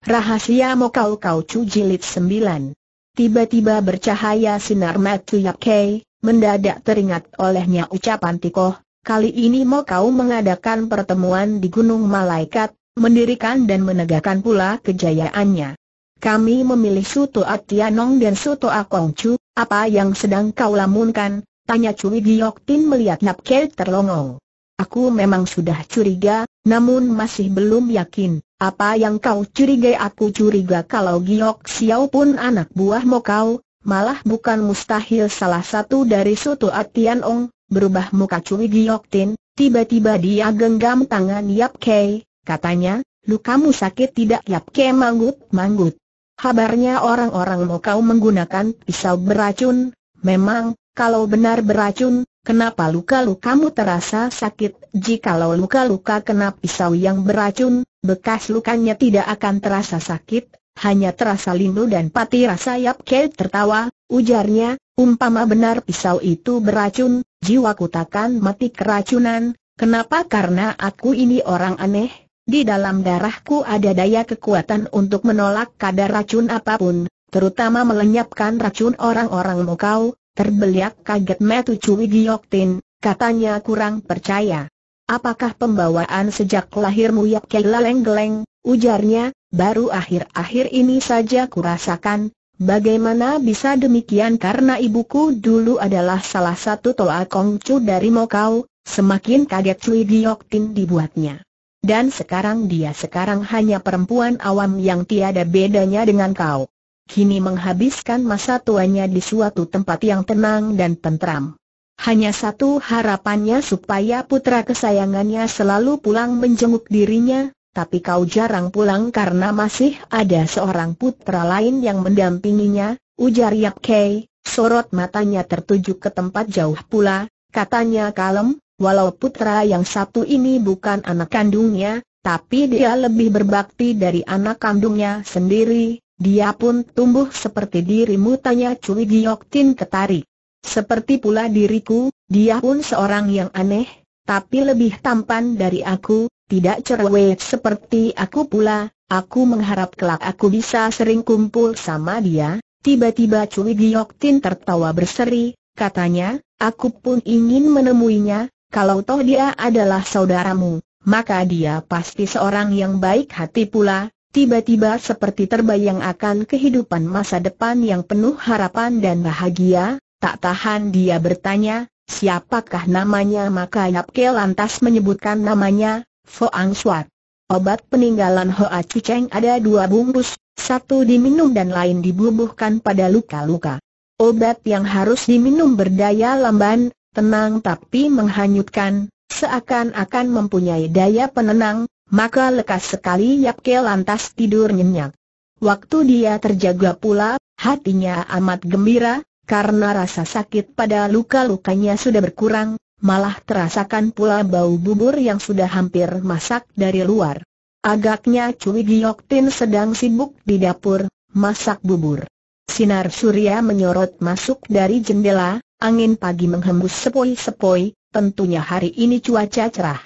Rahasia Mokau Kau Chu Jilid 9 Tiba-tiba bercahaya sinar mata Yap Kei, mendadak teringat olehnya ucapan Tikoh, kali ini Mokau mengadakan pertemuan di Gunung Malaikat, mendirikan dan menegakkan pula kejayaannya. Kami memilih Suto Atianong dan Suto Akong Chu, apa yang sedang kau lamunkan? Tanya Cui Giok Tin melihat Yap Kei terlongong. Aku memang sudah curiga, namun masih belum yakin. Apa yang kau curigai aku curiga kalau Giok Xiao pun anak buah mau kau, malah bukan mustahil salah satu dari suatu Atian Ong, berubah muka Cui Giok Tin, tiba-tiba dia genggam tangan Yap Kei, katanya, lu kamu sakit tidak Yap Kei manggut-manggut. Habarnya orang-orang mau kau menggunakan pisau beracun, memang, kalau benar beracun, Kenapa luka-lukamu terasa sakit, jikalau luka-luka kena pisau yang beracun, bekas lukanya tidak akan terasa sakit, hanya terasa lindu dan pati rasa Yap Kei tertawa, ujarnya, umpama benar pisau itu beracun, jiwaku takkan mati keracunan, kenapa karena aku ini orang aneh, di dalam darahku ada daya kekuatan untuk menolak kadar racun apapun, terutama melenyapkan racun orang-orang mukau, Terbeliak kaget Metu giok tin, katanya kurang percaya. Apakah pembawaan sejak lahirmu ya Geleng-geleng, ujarnya, baru akhir-akhir ini saja kurasakan, bagaimana bisa demikian karena ibuku dulu adalah salah satu toa kongcu dari Mokau, semakin kaget giok tin dibuatnya. Dan sekarang dia sekarang hanya perempuan awam yang tiada bedanya dengan kau kini menghabiskan masa tuanya di suatu tempat yang tenang dan tentram. Hanya satu harapannya supaya putra kesayangannya selalu pulang menjenguk dirinya, tapi kau jarang pulang karena masih ada seorang putra lain yang mendampinginya, ujar Yap Kei, sorot matanya tertuju ke tempat jauh pula, katanya kalem, walau putra yang satu ini bukan anak kandungnya, tapi dia lebih berbakti dari anak kandungnya sendiri, dia pun tumbuh seperti dirimu tanya Cui Giok Tin ketarik. Seperti pula diriku, dia pun seorang yang aneh, tapi lebih tampan dari aku, tidak cerewet seperti aku pula, aku mengharap kelak aku bisa sering kumpul sama dia. Tiba-tiba Cui Giok Tin tertawa berseri, katanya, aku pun ingin menemuinya, kalau toh dia adalah saudaramu, maka dia pasti seorang yang baik hati pula, Tiba-tiba seperti terbayang akan kehidupan masa depan yang penuh harapan dan bahagia, tak tahan dia bertanya, siapakah namanya maka Yap Ke lantas menyebutkan namanya, Foang Suat. Obat peninggalan Hoa Cuceng ada dua bungkus, satu diminum dan lain dibubuhkan pada luka-luka. Obat yang harus diminum berdaya lamban, tenang tapi menghanyutkan, seakan-akan mempunyai daya penenang, maka lekas sekali Yap Yapke lantas tidur nyenyak. Waktu dia terjaga pula, hatinya amat gembira, karena rasa sakit pada luka-lukanya sudah berkurang, malah terasakan pula bau bubur yang sudah hampir masak dari luar. Agaknya Cui Tin sedang sibuk di dapur, masak bubur. Sinar surya menyorot masuk dari jendela, angin pagi menghembus sepoi-sepoi, tentunya hari ini cuaca cerah.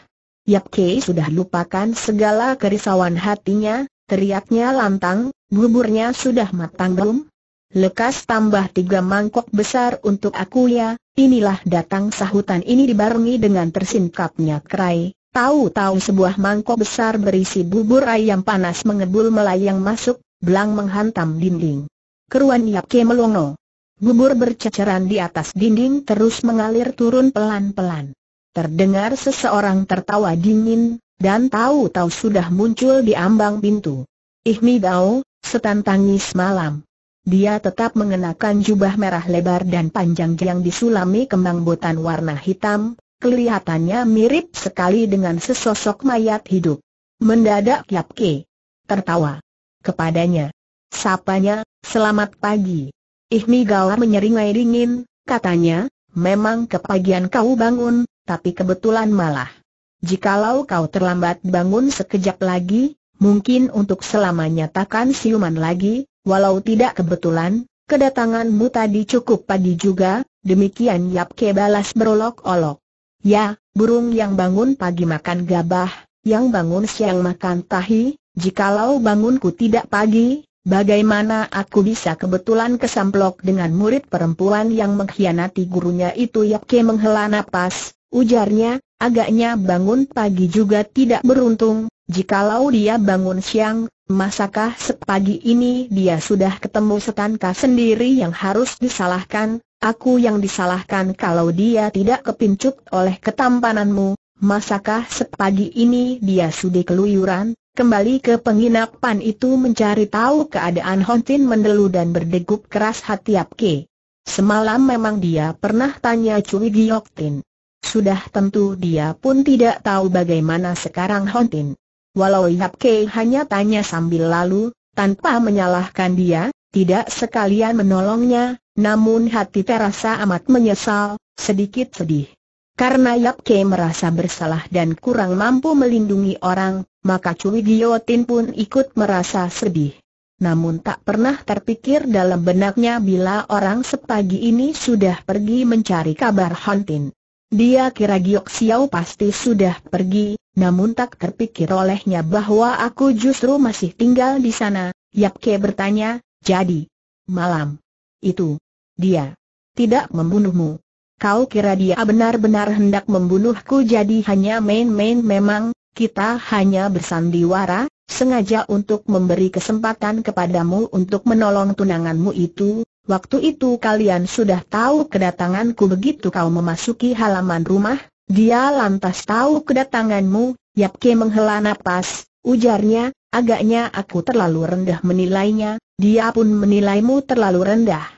Yap Kei sudah lupakan segala kerisauan hatinya, teriaknya lantang, buburnya sudah matang belum? Lekas tambah tiga mangkok besar untuk aku ya, inilah datang sahutan ini dibarengi dengan tersingkapnya kerai. Tahu-tahu sebuah mangkok besar berisi bubur ayam panas mengebul melayang masuk, belang menghantam dinding. Keruan Yap Kei melongo. Bubur berceceran di atas dinding terus mengalir turun pelan-pelan. Terdengar seseorang tertawa dingin, dan tahu-tahu sudah muncul di ambang pintu. Ihmi Dao, setan tangis malam. Dia tetap mengenakan jubah merah lebar dan panjang yang disulami kembang botan warna hitam, kelihatannya mirip sekali dengan sesosok mayat hidup. Mendadak Yap Ke tertawa kepadanya. Sapanya, selamat pagi. Ihmi Gawa menyeringai dingin, katanya, memang kepagian kau bangun, tapi kebetulan malah. Jikalau kau terlambat bangun sekejap lagi, mungkin untuk selamanya takkan siuman lagi, walau tidak kebetulan, kedatanganmu tadi cukup pagi juga, demikian Yap Ke balas berolok-olok. Ya, burung yang bangun pagi makan gabah, yang bangun siang makan tahi, jikalau bangunku tidak pagi, bagaimana aku bisa kebetulan kesamplok dengan murid perempuan yang mengkhianati gurunya itu Yap Ke menghela napas, ujarnya, agaknya bangun pagi juga tidak beruntung, jikalau dia bangun siang, masakah sepagi ini dia sudah ketemu setankah sendiri yang harus disalahkan, aku yang disalahkan kalau dia tidak kepincut oleh ketampananmu, masakah sepagi ini dia sudah keluyuran, kembali ke penginapan itu mencari tahu keadaan Hontin mendelu dan berdegup keras hati Apke. Semalam memang dia pernah tanya Cui Tin. Sudah tentu dia pun tidak tahu bagaimana sekarang Hontin. Walau Yap Kei hanya tanya sambil lalu, tanpa menyalahkan dia, tidak sekalian menolongnya, namun hati terasa amat menyesal, sedikit sedih. Karena Yap Kei merasa bersalah dan kurang mampu melindungi orang, maka Cui Giotin pun ikut merasa sedih. Namun tak pernah terpikir dalam benaknya bila orang sepagi ini sudah pergi mencari kabar Hontin. Dia kira Giok Xiao pasti sudah pergi, namun tak terpikir olehnya bahwa aku justru masih tinggal di sana. Yap Ke bertanya, jadi, malam itu, dia tidak membunuhmu. Kau kira dia benar-benar hendak membunuhku jadi hanya main-main memang, kita hanya bersandiwara, sengaja untuk memberi kesempatan kepadamu untuk menolong tunanganmu itu, Waktu itu kalian sudah tahu kedatanganku begitu kau memasuki halaman rumah, dia lantas tahu kedatanganmu, Yapke menghela napas, ujarnya, agaknya aku terlalu rendah menilainya, dia pun menilaimu terlalu rendah.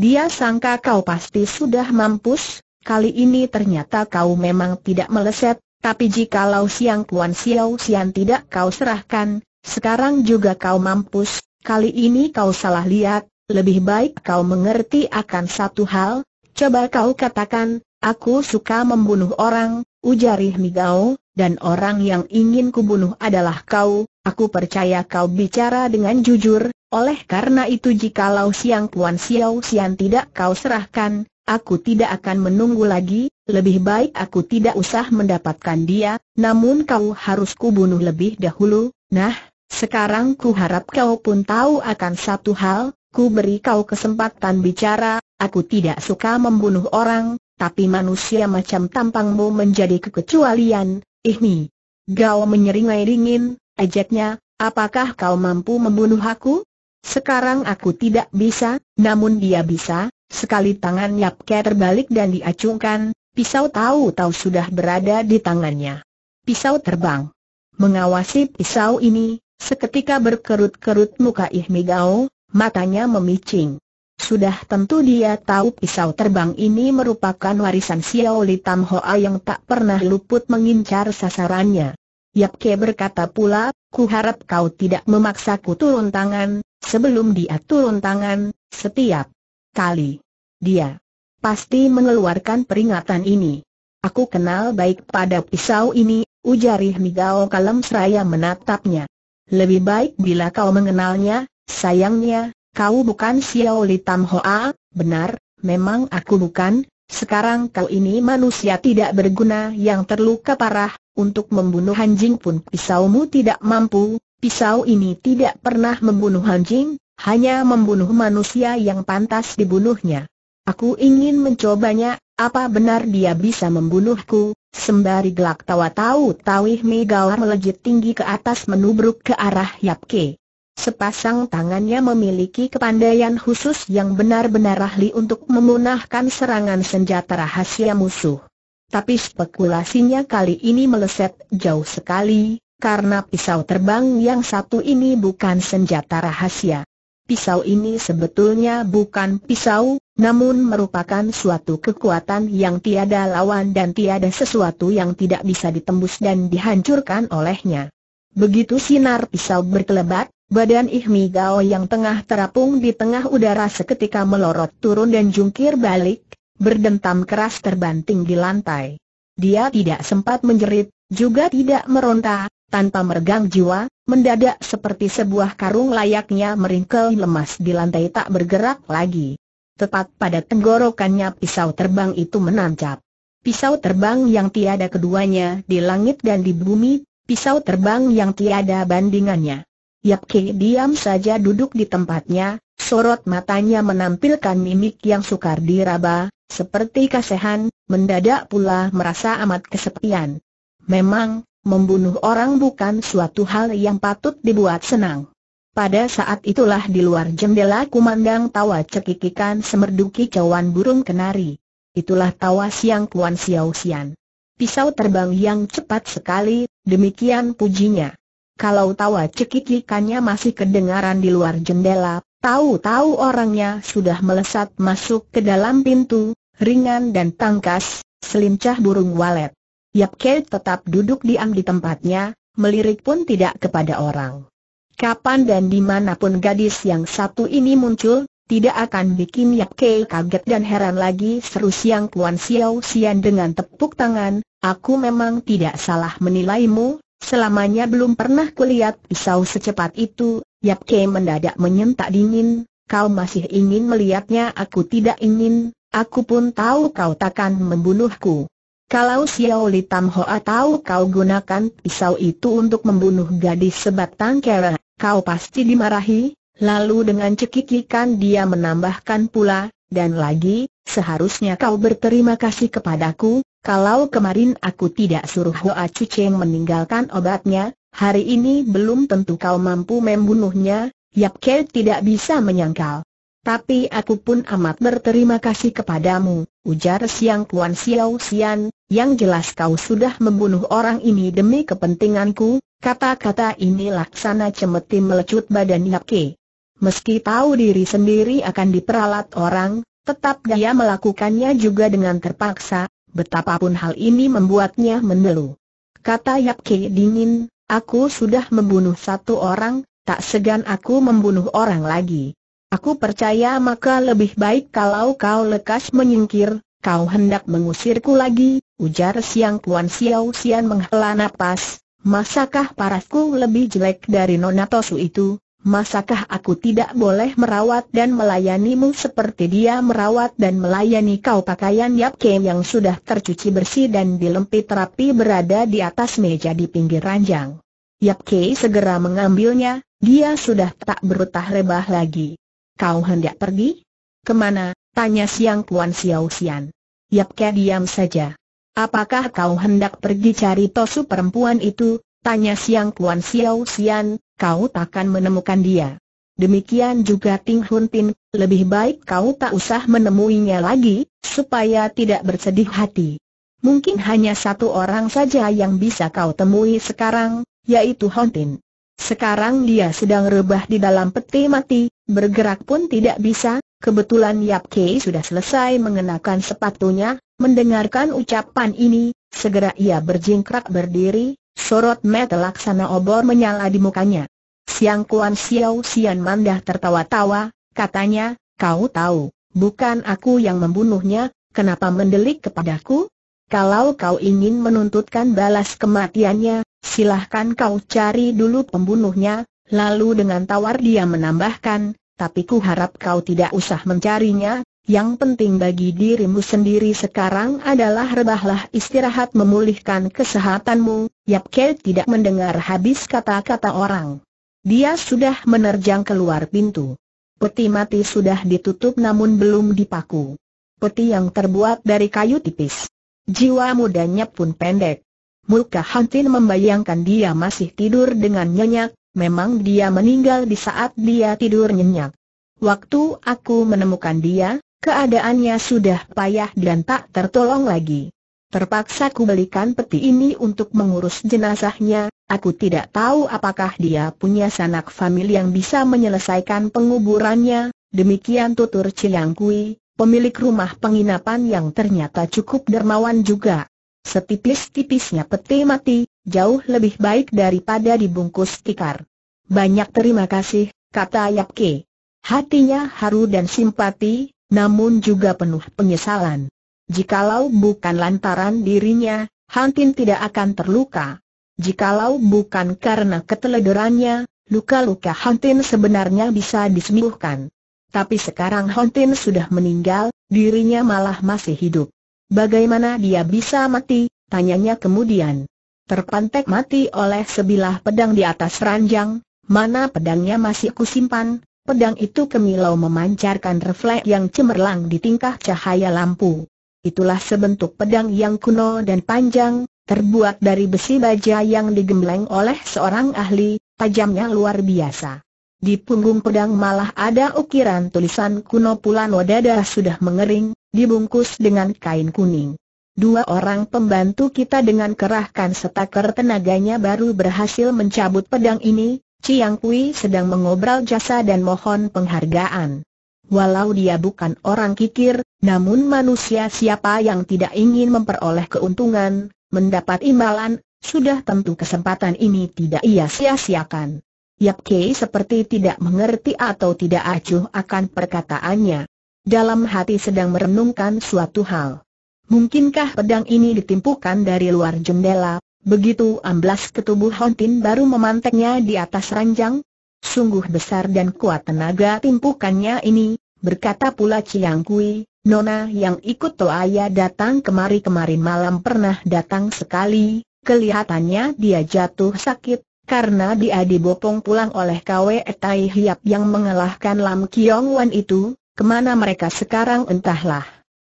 Dia sangka kau pasti sudah mampus, kali ini ternyata kau memang tidak meleset, tapi jikalau siang Kuan siau siang tidak kau serahkan, sekarang juga kau mampus, kali ini kau salah lihat, lebih baik kau mengerti akan satu hal, coba kau katakan, aku suka membunuh orang, ujar Migao, dan orang yang ingin kubunuh adalah kau, aku percaya kau bicara dengan jujur, oleh karena itu jikalau siang Puan siau siang tidak kau serahkan, aku tidak akan menunggu lagi, lebih baik aku tidak usah mendapatkan dia, namun kau harus kubunuh lebih dahulu, nah, sekarang ku harap kau pun tahu akan satu hal, ku beri kau kesempatan bicara, aku tidak suka membunuh orang, tapi manusia macam tampangmu menjadi kekecualian, ihmi. Gao menyeringai dingin, ejeknya. apakah kau mampu membunuh aku? Sekarang aku tidak bisa, namun dia bisa, sekali tangan Yap Ke terbalik dan diacungkan, pisau tahu-tahu sudah berada di tangannya. Pisau terbang. Mengawasi pisau ini, seketika berkerut-kerut muka Ihmi Gao, matanya memicing. Sudah tentu dia tahu pisau terbang ini merupakan warisan Xiao Li Tam Hoa yang tak pernah luput mengincar sasarannya. Yap Yapke berkata pula, ku harap kau tidak memaksaku turun tangan, sebelum dia turun tangan, setiap kali dia pasti mengeluarkan peringatan ini. Aku kenal baik pada pisau ini, ujarih Migao Kalem Seraya menatapnya. Lebih baik bila kau mengenalnya, Sayangnya, kau bukan Xiao Li Tam Hoa, benar, memang aku bukan, sekarang kau ini manusia tidak berguna yang terluka parah, untuk membunuh anjing pun pisaumu tidak mampu, pisau ini tidak pernah membunuh anjing, hanya membunuh manusia yang pantas dibunuhnya. Aku ingin mencobanya, apa benar dia bisa membunuhku? Sembari gelak tawa tahu Tawih Megawar melejit tinggi ke atas menubruk ke arah Yapke. Sepasang tangannya memiliki kepandaian khusus yang benar-benar ahli untuk memunahkan serangan senjata rahasia musuh. Tapi spekulasinya kali ini meleset jauh sekali, karena pisau terbang yang satu ini bukan senjata rahasia. Pisau ini sebetulnya bukan pisau, namun merupakan suatu kekuatan yang tiada lawan dan tiada sesuatu yang tidak bisa ditembus dan dihancurkan olehnya. Begitu sinar pisau berkelebat, Badan Ihmi Gao yang tengah terapung di tengah udara seketika melorot turun dan jungkir balik, berdentam keras terbanting di lantai. Dia tidak sempat menjerit, juga tidak meronta, tanpa meregang jiwa, mendadak seperti sebuah karung layaknya meringkel lemas di lantai tak bergerak lagi. Tepat pada tenggorokannya pisau terbang itu menancap. Pisau terbang yang tiada keduanya di langit dan di bumi, pisau terbang yang tiada bandingannya. Yap Ki diam saja duduk di tempatnya, sorot matanya menampilkan mimik yang sukar diraba, seperti kasehan, mendadak pula merasa amat kesepian. Memang, membunuh orang bukan suatu hal yang patut dibuat senang. Pada saat itulah di luar jendela kumandang tawa cekikikan semerduki cawan burung kenari. Itulah tawa siang Kuan Xiao Sian. Pisau terbang yang cepat sekali, demikian pujinya. Kalau tawa cekikikannya masih kedengaran di luar jendela, tahu-tahu orangnya sudah melesat masuk ke dalam pintu, ringan dan tangkas, selincah burung walet. Yap Kei tetap duduk diam di tempatnya, melirik pun tidak kepada orang. Kapan dan dimanapun gadis yang satu ini muncul, tidak akan bikin Yap Kei kaget dan heran lagi seru siang Kuan Xiao Xian dengan tepuk tangan, aku memang tidak salah menilaimu, Selamanya belum pernah kulihat pisau secepat itu, Yap Ke mendadak menyentak dingin, kau masih ingin melihatnya aku tidak ingin, aku pun tahu kau takkan membunuhku. Kalau Xiao Li Tam Hoa tahu kau gunakan pisau itu untuk membunuh gadis sebatang kera, kau pasti dimarahi, lalu dengan cekikikan dia menambahkan pula, dan lagi, seharusnya kau berterima kasih kepadaku, kalau kemarin aku tidak suruh Hoa Chucheng meninggalkan obatnya, hari ini belum tentu kau mampu membunuhnya, Yap Ke tidak bisa menyangkal. Tapi aku pun amat berterima kasih kepadamu, ujar Siang Kuan Xiao Xian, yang jelas kau sudah membunuh orang ini demi kepentinganku, kata-kata ini laksana cemeti melecut badan Yap Ke. Meski tahu diri sendiri akan diperalat orang, tetap dia melakukannya juga dengan terpaksa, betapapun hal ini membuatnya menelu. Kata Yap Ke dingin, aku sudah membunuh satu orang, tak segan aku membunuh orang lagi. Aku percaya maka lebih baik kalau kau lekas menyingkir, kau hendak mengusirku lagi, ujar Siang Puan Xiao Xian menghela nafas. masakah parasku lebih jelek dari Nona Tosu itu, Masakah aku tidak boleh merawat dan melayanimu seperti dia merawat dan melayani kau pakaian Yap Kem yang sudah tercuci bersih dan dilempit rapi berada di atas meja di pinggir ranjang. Yap Kei segera mengambilnya, dia sudah tak berutah rebah lagi. Kau hendak pergi? Kemana? Tanya Siang Kuan Xiao Xian. Yap Kei diam saja. Apakah kau hendak pergi cari tosu perempuan itu? Tanya Siang Kuan Xiao Xian, kau takkan menemukan dia. Demikian juga Ting Hun Tin, lebih baik kau tak usah menemuinya lagi, supaya tidak bersedih hati. Mungkin hanya satu orang saja yang bisa kau temui sekarang, yaitu Hon Tin. Sekarang dia sedang rebah di dalam peti mati, bergerak pun tidak bisa, Kebetulan Yap Kei sudah selesai mengenakan sepatunya, mendengarkan ucapan ini, segera ia berjingkrak berdiri, Sorot mata laksana obor menyala di mukanya. Siang Kuan Xiao Xian Mandah tertawa-tawa, katanya, kau tahu, bukan aku yang membunuhnya, kenapa mendelik kepadaku? Kalau kau ingin menuntutkan balas kematiannya, silahkan kau cari dulu pembunuhnya, lalu dengan tawar dia menambahkan, tapi ku harap kau tidak usah mencarinya, yang penting bagi dirimu sendiri sekarang adalah rebahlah istirahat memulihkan kesehatanmu, Yap Kei tidak mendengar habis kata-kata orang. Dia sudah menerjang keluar pintu. Peti mati sudah ditutup namun belum dipaku. Peti yang terbuat dari kayu tipis. Jiwa mudanya pun pendek. Muka Hantin membayangkan dia masih tidur dengan nyenyak, memang dia meninggal di saat dia tidur nyenyak. Waktu aku menemukan dia, keadaannya sudah payah dan tak tertolong lagi. Terpaksa ku belikan peti ini untuk mengurus jenazahnya, aku tidak tahu apakah dia punya sanak famili yang bisa menyelesaikan penguburannya, demikian tutur Chiang Kui, pemilik rumah penginapan yang ternyata cukup dermawan juga. Setipis-tipisnya peti mati, jauh lebih baik daripada dibungkus tikar. Banyak terima kasih, kata Yapke. Hatinya haru dan simpati, namun juga penuh penyesalan. Jikalau bukan lantaran dirinya, Hantin tidak akan terluka. Jikalau bukan karena keteledorannya, luka-luka Hantin sebenarnya bisa disembuhkan. Tapi sekarang Hantin sudah meninggal, dirinya malah masih hidup. Bagaimana dia bisa mati, tanyanya kemudian. Terpantek mati oleh sebilah pedang di atas ranjang, mana pedangnya masih kusimpan, pedang itu kemilau memancarkan refleks yang cemerlang di tingkah cahaya lampu itulah sebentuk pedang yang kuno dan panjang, terbuat dari besi baja yang digembleng oleh seorang ahli, tajamnya luar biasa. Di punggung pedang malah ada ukiran tulisan kuno pula nodada sudah mengering, dibungkus dengan kain kuning. Dua orang pembantu kita dengan kerahkan setaker tenaganya baru berhasil mencabut pedang ini, Ciang Kui sedang mengobrol jasa dan mohon penghargaan. Walau dia bukan orang kikir, namun manusia siapa yang tidak ingin memperoleh keuntungan, mendapat imbalan, sudah tentu kesempatan ini tidak ia sia-siakan. Yap Kei seperti tidak mengerti atau tidak acuh akan perkataannya. Dalam hati sedang merenungkan suatu hal. Mungkinkah pedang ini ditimpukan dari luar jendela? Begitu amblas ketubuh tubuh Hontin baru memanteknya di atas ranjang, Sungguh besar dan kuat tenaga timpukannya ini, Berkata pula Chiang Kui, Nona yang ikut Toaya datang kemari kemarin malam pernah datang sekali, kelihatannya dia jatuh sakit, karena dia dibopong pulang oleh kwe Tai Hiap yang mengalahkan Lam Kiong Wan itu, kemana mereka sekarang entahlah.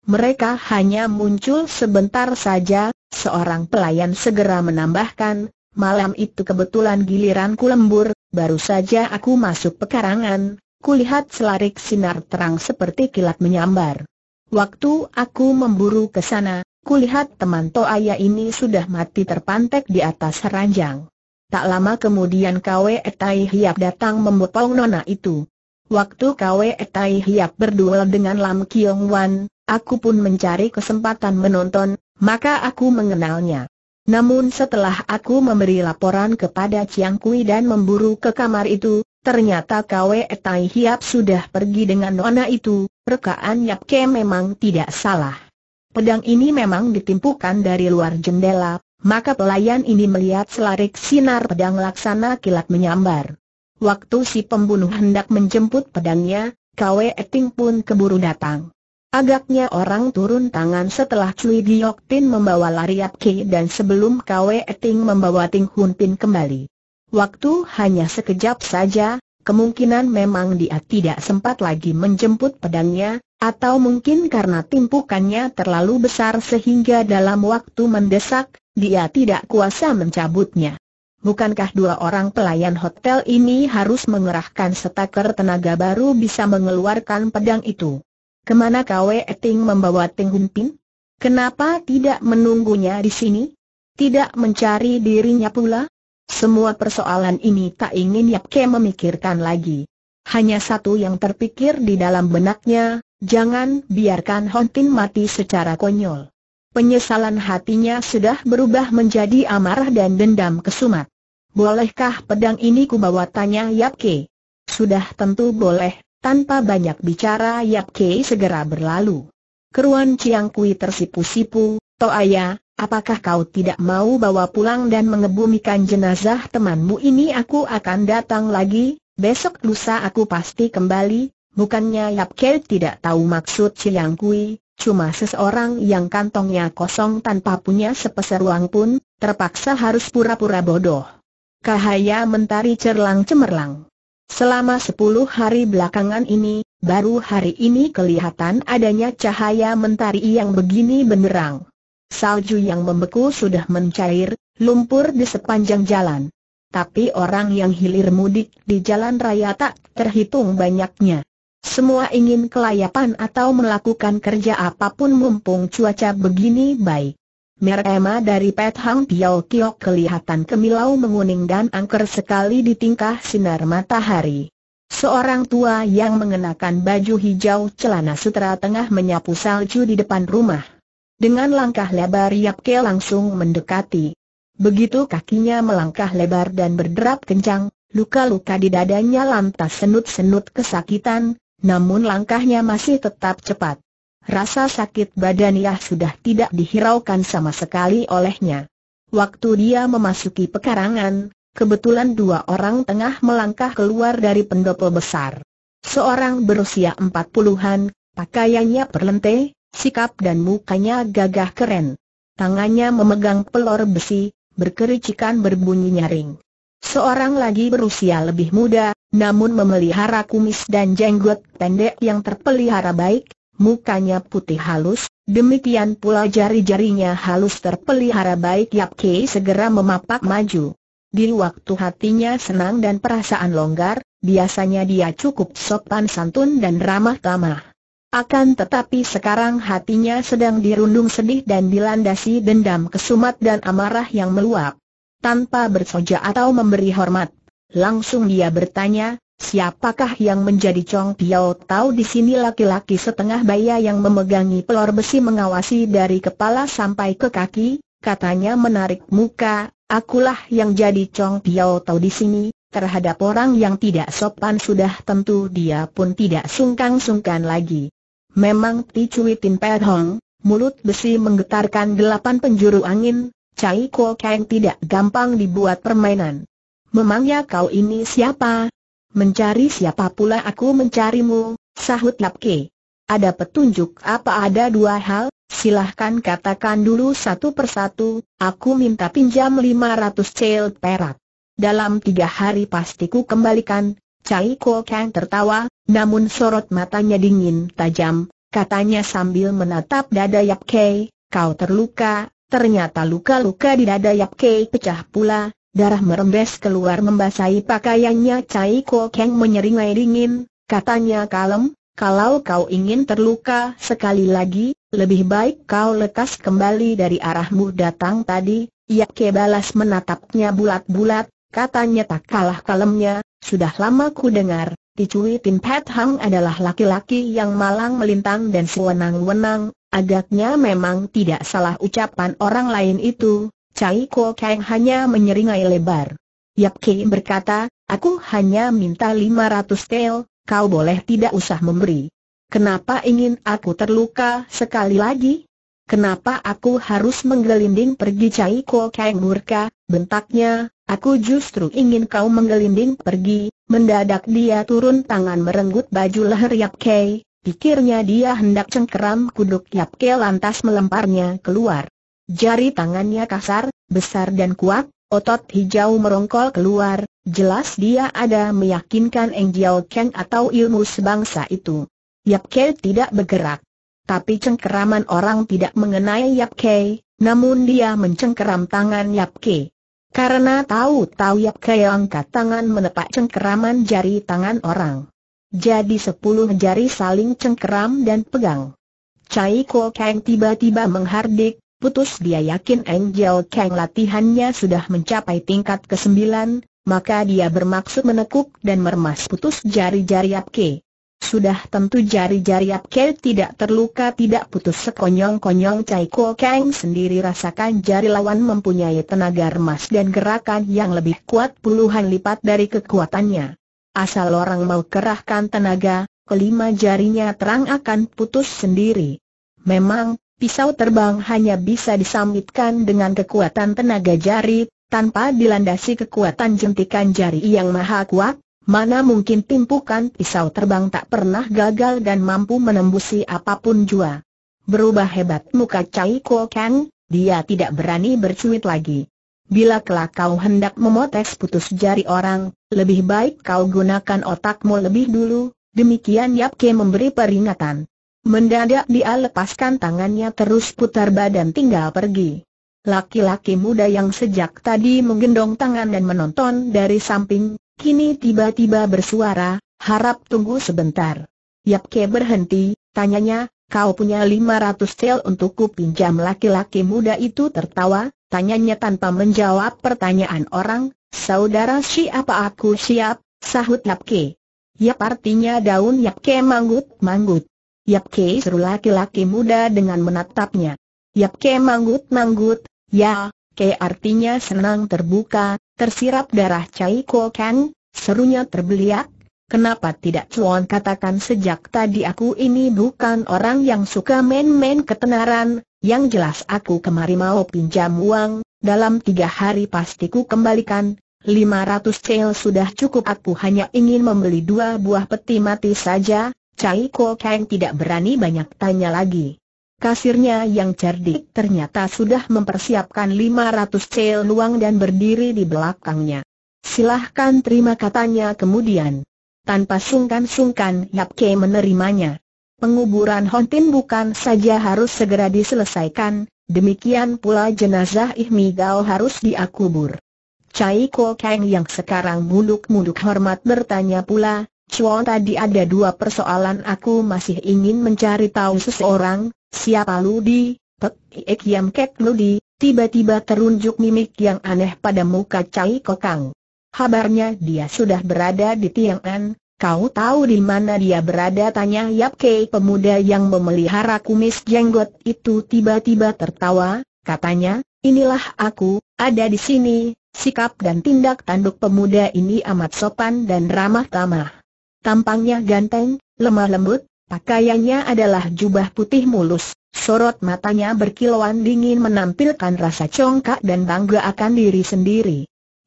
Mereka hanya muncul sebentar saja, seorang pelayan segera menambahkan, malam itu kebetulan giliranku lembur, baru saja aku masuk pekarangan, kulihat selarik sinar terang seperti kilat menyambar. Waktu aku memburu ke sana, kulihat teman Toaya ini sudah mati terpantek di atas ranjang. Tak lama kemudian Kwe Etai Hiap datang memotong nona itu. Waktu Kwe Etai Hiap berduel dengan Lam Kiong Wan, aku pun mencari kesempatan menonton, maka aku mengenalnya. Namun setelah aku memberi laporan kepada Chiang Kui dan memburu ke kamar itu, Ternyata Kwe Tai Hiap sudah pergi dengan nona itu, rekaan Yap Ke memang tidak salah. Pedang ini memang ditimpukan dari luar jendela, maka pelayan ini melihat selarik sinar pedang laksana kilat menyambar. Waktu si pembunuh hendak menjemput pedangnya, Kwe Ting pun keburu datang. Agaknya orang turun tangan setelah Cui Giok Tin membawa lari Yap Ke dan sebelum Kwe Ting membawa Ting Hun Pin kembali. Waktu hanya sekejap saja, kemungkinan memang dia tidak sempat lagi menjemput pedangnya, atau mungkin karena timpukannya terlalu besar sehingga dalam waktu mendesak, dia tidak kuasa mencabutnya. Bukankah dua orang pelayan hotel ini harus mengerahkan setaker tenaga baru bisa mengeluarkan pedang itu? Kemana kau, Eting membawa Ting Hun Pin? Kenapa tidak menunggunya di sini? Tidak mencari dirinya pula? Semua persoalan ini tak ingin Yap Ke memikirkan lagi. Hanya satu yang terpikir di dalam benaknya, jangan biarkan Hontin mati secara konyol. Penyesalan hatinya sudah berubah menjadi amarah dan dendam kesumat. Bolehkah pedang ini kubawa tanya Yap Ke? Sudah tentu boleh, tanpa banyak bicara Yap Ke segera berlalu. Keruan Ciang Kui tersipu-sipu, Toaya, Apakah kau tidak mau bawa pulang dan mengebumikan jenazah temanmu ini aku akan datang lagi, besok lusa aku pasti kembali, bukannya Yap Kel tidak tahu maksud Cilangkui. Kui, cuma seseorang yang kantongnya kosong tanpa punya sepeser uang pun, terpaksa harus pura-pura bodoh. Kahaya mentari cerlang cemerlang. Selama sepuluh hari belakangan ini, baru hari ini kelihatan adanya cahaya mentari yang begini benderang. Salju yang membeku sudah mencair, lumpur di sepanjang jalan. Tapi orang yang hilir mudik di jalan raya tak terhitung banyaknya. Semua ingin kelayapan atau melakukan kerja apapun mumpung cuaca begini baik. Merema dari Pet Hang Piao Kiok kelihatan kemilau menguning dan angker sekali di tingkah sinar matahari. Seorang tua yang mengenakan baju hijau celana sutra tengah menyapu salju di depan rumah. Dengan langkah lebar Yap Ke langsung mendekati. Begitu kakinya melangkah lebar dan berderap kencang, luka-luka di dadanya lantas senut-senut kesakitan, namun langkahnya masih tetap cepat. Rasa sakit badan Yah sudah tidak dihiraukan sama sekali olehnya. Waktu dia memasuki pekarangan, kebetulan dua orang tengah melangkah keluar dari pendopo besar. Seorang berusia empat puluhan, pakaiannya perlente, sikap dan mukanya gagah keren. Tangannya memegang pelor besi, berkericikan berbunyi nyaring. Seorang lagi berusia lebih muda, namun memelihara kumis dan jenggot pendek yang terpelihara baik, mukanya putih halus, demikian pula jari-jarinya halus terpelihara baik Yap Kei segera memapak maju. Di waktu hatinya senang dan perasaan longgar, biasanya dia cukup sopan santun dan ramah tamah. Akan tetapi sekarang hatinya sedang dirundung sedih dan dilandasi dendam kesumat dan amarah yang meluap. Tanpa bersoja atau memberi hormat, langsung dia bertanya, siapakah yang menjadi Chong Piao Tau di sini laki-laki setengah baya yang memegangi pelor besi mengawasi dari kepala sampai ke kaki, katanya menarik muka, akulah yang jadi Chong Piao Tau di sini, Terhadap orang yang tidak sopan sudah tentu dia pun tidak sungkan-sungkan lagi. Memang dicuitin Tin Hong, mulut besi menggetarkan delapan penjuru angin, Cai Kuo Kang tidak gampang dibuat permainan. Memangnya kau ini siapa? Mencari siapa pula aku mencarimu, sahut Lap Ke. Ada petunjuk apa ada dua hal, silahkan katakan dulu satu persatu, aku minta pinjam 500 cel perak. Dalam tiga hari pastiku kembalikan, Cai Ko Kang tertawa, namun sorot matanya dingin tajam, katanya sambil menatap dada Yap Kei, kau terluka, ternyata luka-luka di dada Yap Kei pecah pula, darah merembes keluar membasahi pakaiannya Cai Ko Kang menyeringai dingin, katanya kalem, kalau kau ingin terluka sekali lagi, lebih baik kau lekas kembali dari arahmu datang tadi, Yap Kei balas menatapnya bulat-bulat, katanya tak kalah kalemnya, sudah lama ku dengar, dicuitin Pat Hang adalah laki-laki yang malang melintang dan sewenang-wenang, agaknya memang tidak salah ucapan orang lain itu, Cai Ko Kang hanya menyeringai lebar. Yap Ki berkata, aku hanya minta 500 tel, kau boleh tidak usah memberi. Kenapa ingin aku terluka sekali lagi? Kenapa aku harus menggelinding pergi Cai Ko Kang murka, bentaknya, aku justru ingin kau menggelinding pergi, mendadak dia turun tangan merenggut baju leher Yap Kei, pikirnya dia hendak cengkeram kuduk Yap Kei lantas melemparnya keluar. Jari tangannya kasar, besar dan kuat, otot hijau merongkol keluar, jelas dia ada meyakinkan Eng Jiao Kang atau ilmu sebangsa itu. Yap Kei tidak bergerak tapi cengkeraman orang tidak mengenai Yap Ke, namun dia mencengkeram tangan Yap Ke. Karena tahu-tahu Yap yang angkat tangan menepak cengkeraman jari tangan orang. Jadi sepuluh jari saling cengkeram dan pegang. Cai Ko Kang tiba-tiba menghardik, putus dia yakin Angel Kang latihannya sudah mencapai tingkat ke-9, maka dia bermaksud menekuk dan meremas putus jari-jari Yap Ke. Sudah tentu jari-jari Apke tidak terluka tidak putus sekonyong-konyong Chai Ko Kang sendiri rasakan jari lawan mempunyai tenaga remas dan gerakan yang lebih kuat puluhan lipat dari kekuatannya. Asal orang mau kerahkan tenaga, kelima jarinya terang akan putus sendiri. Memang, pisau terbang hanya bisa disamitkan dengan kekuatan tenaga jari, tanpa dilandasi kekuatan jentikan jari yang maha kuat, Mana mungkin timpukan pisau terbang tak pernah gagal dan mampu menembusi apapun jua. Berubah hebat muka Cai Kuo Kang, dia tidak berani bercuit lagi. Bila kelak kau hendak memotes putus jari orang, lebih baik kau gunakan otakmu lebih dulu, demikian Yap Ke memberi peringatan. Mendadak dia lepaskan tangannya terus putar badan tinggal pergi. Laki-laki muda yang sejak tadi menggendong tangan dan menonton dari samping, Kini tiba-tiba bersuara, harap tunggu sebentar. Yap Ke berhenti, tanyanya, kau punya 500 untuk untukku pinjam laki-laki muda itu tertawa, tanyanya tanpa menjawab pertanyaan orang, saudara siapa aku siap, sahut Yap Ke. Yap artinya daun Yap Ke manggut-manggut. Yap Ke seru laki-laki muda dengan menatapnya. Yap Ke manggut-manggut, ya, Ke artinya senang terbuka, tersirap darah Cai Kuo Kang, serunya terbeliak, Kenapa tidak Cuan katakan sejak tadi aku ini bukan orang yang suka main-main ketenaran, yang jelas aku kemari mau pinjam uang, dalam tiga hari pasti ku kembalikan, 500 cel sudah cukup aku hanya ingin membeli dua buah peti mati saja, Cai Kuo Kang tidak berani banyak tanya lagi. Kasirnya yang cerdik ternyata sudah mempersiapkan 500 cel nuang dan berdiri di belakangnya. Silahkan terima katanya kemudian. Tanpa sungkan-sungkan Yap Ke menerimanya. Penguburan Hontin bukan saja harus segera diselesaikan, demikian pula jenazah Ihmi Gao harus diakubur. Cai Ko Kang yang sekarang muluk-muluk hormat bertanya pula, Cuan tadi ada dua persoalan aku masih ingin mencari tahu seseorang, siapa Ludi, Pek Iek Yam Kek Ludi, tiba-tiba terunjuk mimik yang aneh pada muka Cai Kokang. Habarnya dia sudah berada di Tiang'an, kau tahu di mana dia berada tanya Yap Kei pemuda yang memelihara kumis jenggot itu tiba-tiba tertawa, katanya, inilah aku, ada di sini, sikap dan tindak tanduk pemuda ini amat sopan dan ramah tamah. Tampangnya ganteng, lemah lembut, pakaiannya adalah jubah putih mulus. Sorot matanya berkilauan dingin menampilkan rasa congkak dan bangga akan diri sendiri.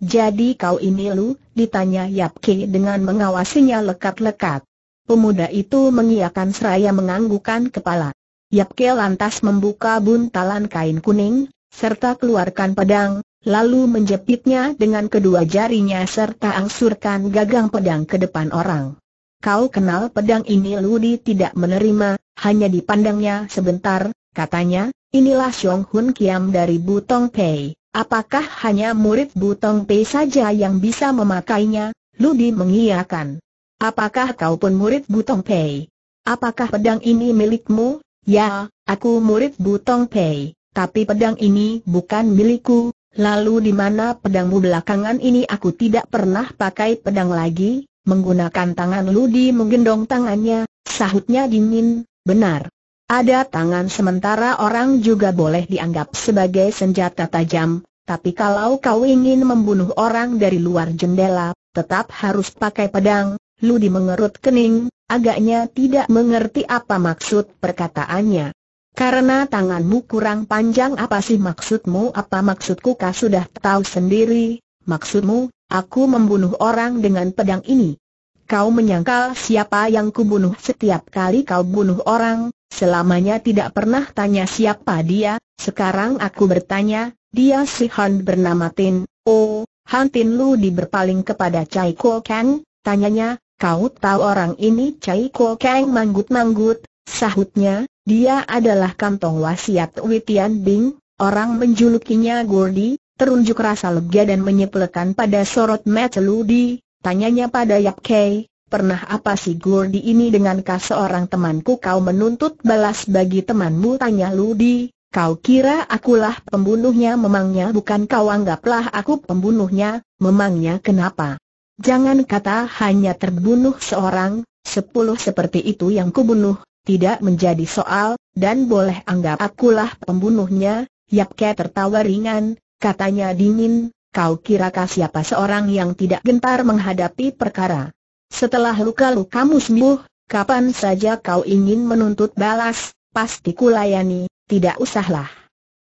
Jadi kau ini lu, ditanya Yap Ke dengan mengawasinya lekat-lekat. Pemuda itu mengiakan seraya menganggukkan kepala. Yap Ke lantas membuka buntalan kain kuning, serta keluarkan pedang, lalu menjepitnya dengan kedua jarinya serta angsurkan gagang pedang ke depan orang kau kenal pedang ini Ludi tidak menerima, hanya dipandangnya sebentar, katanya, inilah Xiong Hun Kiam dari Butong Pei. Apakah hanya murid Butong Pei saja yang bisa memakainya? Ludi mengiyakan. Apakah kau pun murid Butong Pei? Apakah pedang ini milikmu? Ya, aku murid Butong Pei, tapi pedang ini bukan milikku. Lalu di mana pedangmu belakangan ini aku tidak pernah pakai pedang lagi, Menggunakan tangan Ludi menggendong tangannya, sahutnya dingin, benar. Ada tangan sementara orang juga boleh dianggap sebagai senjata tajam, tapi kalau kau ingin membunuh orang dari luar jendela, tetap harus pakai pedang. Ludi mengerut kening, agaknya tidak mengerti apa maksud perkataannya. Karena tanganmu kurang panjang apa sih maksudmu apa maksudku kau sudah tahu sendiri, maksudmu Aku membunuh orang dengan pedang ini. Kau menyangkal siapa yang kubunuh setiap kali kau bunuh orang, selamanya tidak pernah tanya siapa dia, sekarang aku bertanya, dia si Han bernama Tin, oh, Han Tin Lu di berpaling kepada Chai Kuo Kang, tanyanya, kau tahu orang ini Chai Kuo Kang manggut-manggut, sahutnya, dia adalah kantong wasiat Witian Bing, orang menjulukinya Gordi, terunjuk rasa lega dan menyepelekan pada sorot mata Ludi, tanyanya pada Yap Kei, pernah apa si Gordi ini dengan kas seorang temanku kau menuntut balas bagi temanmu tanya Ludi, kau kira akulah pembunuhnya memangnya bukan kau anggaplah aku pembunuhnya, memangnya kenapa? Jangan kata hanya terbunuh seorang, sepuluh seperti itu yang kubunuh, tidak menjadi soal, dan boleh anggap akulah pembunuhnya, Yap Yapke tertawa ringan, Katanya dingin, kau kirakah siapa seorang yang tidak gentar menghadapi perkara? Setelah luka-lukamu sembuh, kapan saja kau ingin menuntut balas, pasti kulayani, tidak usahlah.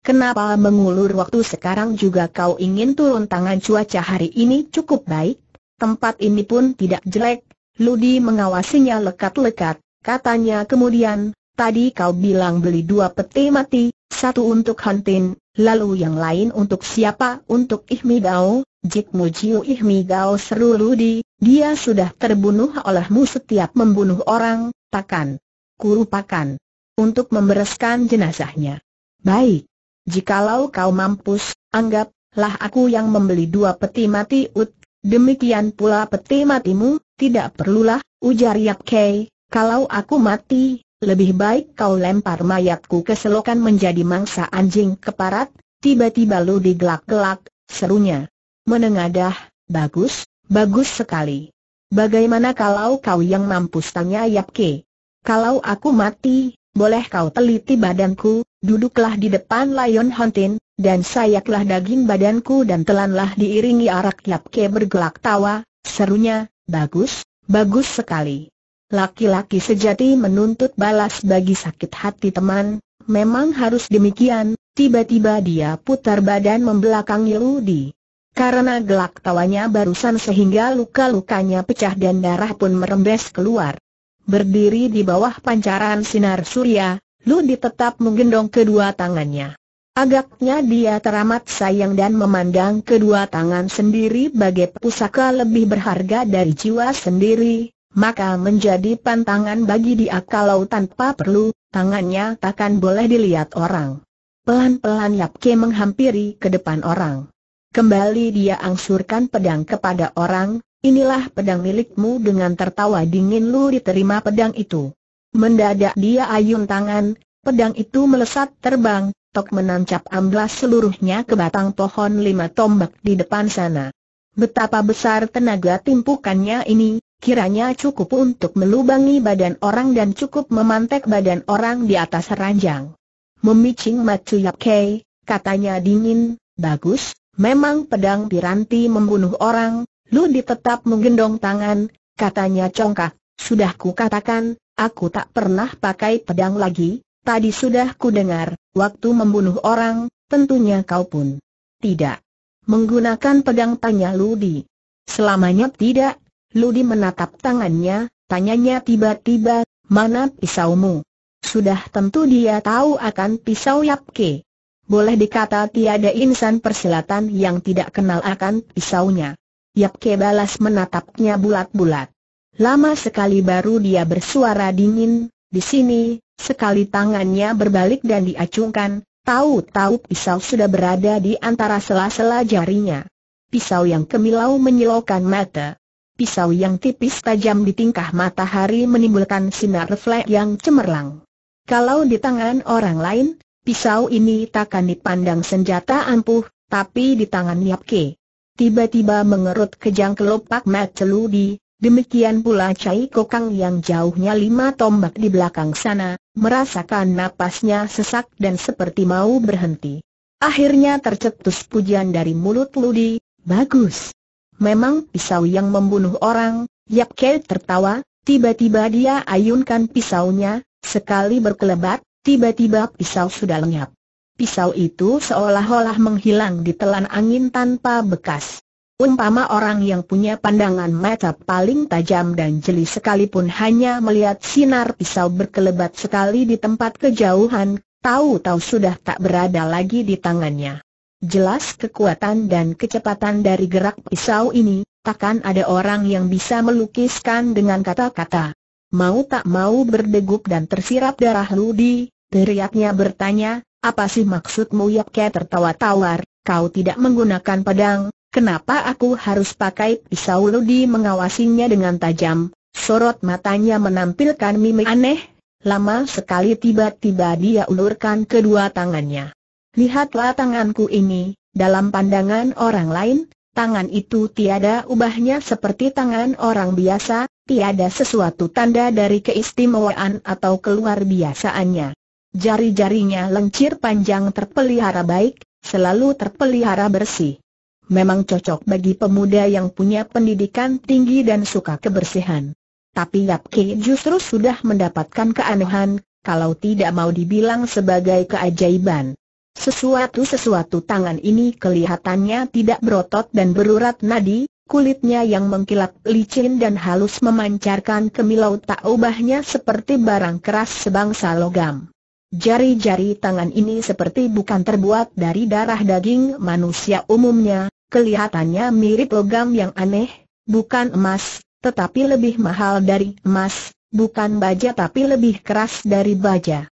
Kenapa mengulur waktu sekarang juga kau ingin turun tangan cuaca hari ini cukup baik? Tempat ini pun tidak jelek, Ludi mengawasinya lekat-lekat, katanya kemudian, tadi kau bilang beli dua peti mati, satu untuk Hantin, lalu yang lain untuk siapa? Untuk Ihmi Gao, Jik Mujiu Ihmi Gao seru Ludi, dia sudah terbunuh olehmu setiap membunuh orang, pakan. Kuru Untuk membereskan jenazahnya. Baik. Jikalau kau mampus, anggaplah aku yang membeli dua peti mati ut. Demikian pula peti matimu, tidak perlulah, ujar Yap Kei, kalau aku mati, lebih baik kau lempar mayatku ke selokan menjadi mangsa anjing keparat, tiba-tiba lu digelak-gelak, serunya. Menengadah, bagus, bagus sekali. Bagaimana kalau kau yang mampu tanya Yapke? Kalau aku mati, boleh kau teliti badanku, duduklah di depan Lion Huntin, dan sayaklah daging badanku dan telanlah diiringi arak Yapke bergelak tawa, serunya, bagus, bagus sekali. Laki-laki sejati menuntut balas bagi sakit hati teman, memang harus demikian, tiba-tiba dia putar badan membelakangi Ludi. Karena gelak tawanya barusan sehingga luka-lukanya pecah dan darah pun merembes keluar. Berdiri di bawah pancaran sinar surya, Ludi tetap menggendong kedua tangannya. Agaknya dia teramat sayang dan memandang kedua tangan sendiri bagai pusaka lebih berharga dari jiwa sendiri, maka menjadi pantangan bagi dia kalau tanpa perlu, tangannya takkan boleh dilihat orang. Pelan-pelan Yap Ke menghampiri ke depan orang. Kembali dia angsurkan pedang kepada orang, inilah pedang milikmu dengan tertawa dingin lu diterima pedang itu. Mendadak dia ayun tangan, pedang itu melesat terbang, tok menancap amblas seluruhnya ke batang pohon lima tombak di depan sana. Betapa besar tenaga timpukannya ini, Kiranya cukup untuk melubangi badan orang dan cukup memantek badan orang di atas ranjang. Memicing Macu Yap katanya dingin, bagus, memang pedang piranti membunuh orang, lu ditetap menggendong tangan, katanya congkak, sudah ku katakan, aku tak pernah pakai pedang lagi, tadi sudah ku dengar, waktu membunuh orang, tentunya kau pun. Tidak. Menggunakan pedang tanya Ludi. Selamanya tidak, Ludi menatap tangannya, tanyanya tiba-tiba, mana pisaumu? Sudah tentu dia tahu akan pisau Yapke. Boleh dikata tiada insan persilatan yang tidak kenal akan pisaunya. Yapke balas menatapnya bulat-bulat. Lama sekali baru dia bersuara dingin, di sini, sekali tangannya berbalik dan diacungkan, tahu-tahu pisau sudah berada di antara sela-sela jarinya. Pisau yang kemilau menyilaukan mata. Pisau yang tipis tajam di tingkah matahari menimbulkan sinar reflek yang cemerlang. Kalau di tangan orang lain, pisau ini takkan dipandang senjata ampuh, tapi di tangan Yap Ke. Tiba-tiba mengerut kejang kelopak Mat Celudi, demikian pula Cai Kokang yang jauhnya lima tombak di belakang sana, merasakan napasnya sesak dan seperti mau berhenti. Akhirnya tercetus pujian dari mulut Ludi, bagus. Memang pisau yang membunuh orang, Yap Kei tertawa, tiba-tiba dia ayunkan pisaunya, sekali berkelebat, tiba-tiba pisau sudah lenyap. Pisau itu seolah-olah menghilang di telan angin tanpa bekas. Umpama orang yang punya pandangan mata paling tajam dan jeli sekalipun hanya melihat sinar pisau berkelebat sekali di tempat kejauhan, tahu-tahu sudah tak berada lagi di tangannya. Jelas kekuatan dan kecepatan dari gerak pisau ini, takkan ada orang yang bisa melukiskan dengan kata-kata. Mau tak mau berdegup dan tersirap darah Ludi, teriaknya bertanya, apa sih maksudmu Yapke tertawa tawar, kau tidak menggunakan pedang, kenapa aku harus pakai pisau Ludi mengawasinya dengan tajam, sorot matanya menampilkan mimik aneh, lama sekali tiba-tiba dia ulurkan kedua tangannya. Lihatlah tanganku ini, dalam pandangan orang lain, tangan itu tiada ubahnya seperti tangan orang biasa, tiada sesuatu tanda dari keistimewaan atau keluar biasaannya. Jari-jarinya lencir panjang terpelihara baik, selalu terpelihara bersih. Memang cocok bagi pemuda yang punya pendidikan tinggi dan suka kebersihan. Tapi Yap Ki justru sudah mendapatkan keanehan, kalau tidak mau dibilang sebagai keajaiban. Sesuatu-sesuatu tangan ini kelihatannya tidak berotot dan berurat nadi, kulitnya yang mengkilap licin dan halus memancarkan kemilau tak ubahnya seperti barang keras sebangsa logam. Jari-jari tangan ini seperti bukan terbuat dari darah daging manusia umumnya, kelihatannya mirip logam yang aneh, bukan emas, tetapi lebih mahal dari emas, bukan baja tapi lebih keras dari baja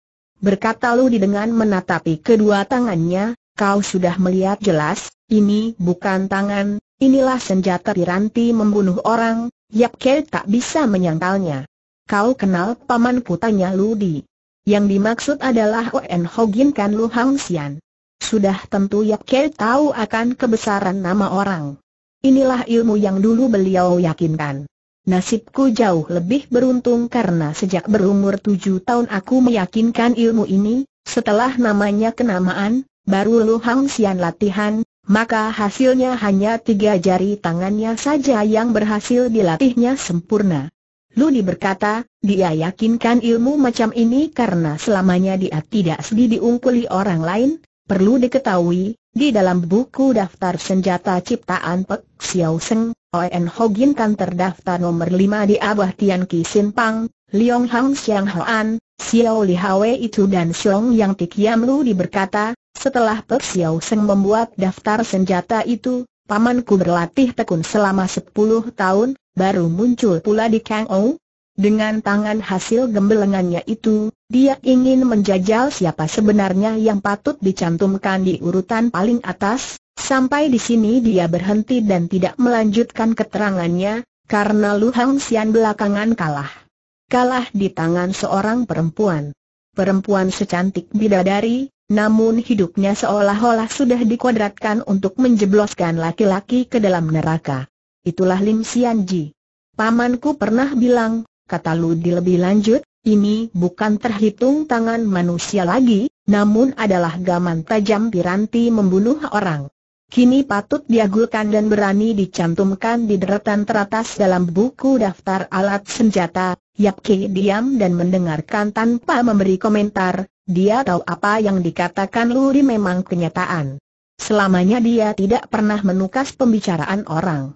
berkata Ludi dengan menatapi kedua tangannya, kau sudah melihat jelas, ini bukan tangan, inilah senjata piranti membunuh orang, Yap Ke tak bisa menyangkalnya. Kau kenal paman putanya Ludi. Yang dimaksud adalah Oen Hogin Kan Lu Hang Sian. Sudah tentu Yap Ke tahu akan kebesaran nama orang. Inilah ilmu yang dulu beliau yakinkan. Nasibku jauh lebih beruntung karena sejak berumur tujuh tahun aku meyakinkan ilmu ini, setelah namanya kenamaan, baru Lu Hang latihan, maka hasilnya hanya tiga jari tangannya saja yang berhasil dilatihnya sempurna. Luni berkata, dia yakinkan ilmu macam ini karena selamanya dia tidak sedih diungkuli orang lain, perlu diketahui, di dalam buku daftar senjata ciptaan Pek Xiao Seng, Oen Hogin kan terdaftar nomor 5 di Abah Tian Ki Sin Pang, Liong Hang Xiang Hoan, Xiao Li Hwe itu dan Xiong Yang Tikiam Lu diberkata, setelah Pek Xiao Seng membuat daftar senjata itu, pamanku berlatih tekun selama 10 tahun, baru muncul pula di Kang Ou, dengan tangan hasil gembelengannya itu, dia ingin menjajal siapa sebenarnya yang patut dicantumkan di urutan paling atas, sampai di sini dia berhenti dan tidak melanjutkan keterangannya, karena Lu Hang Xian belakangan kalah. Kalah di tangan seorang perempuan. Perempuan secantik bidadari, namun hidupnya seolah-olah sudah dikuadratkan untuk menjebloskan laki-laki ke dalam neraka. Itulah Lim Xian Ji. Pamanku pernah bilang, kata Ludi lebih lanjut, ini bukan terhitung tangan manusia lagi, namun adalah gaman tajam piranti membunuh orang. Kini patut diagulkan dan berani dicantumkan di deretan teratas dalam buku daftar alat senjata. Yap Ki diam dan mendengarkan tanpa memberi komentar, dia tahu apa yang dikatakan Ludi memang kenyataan. Selamanya dia tidak pernah menukas pembicaraan orang.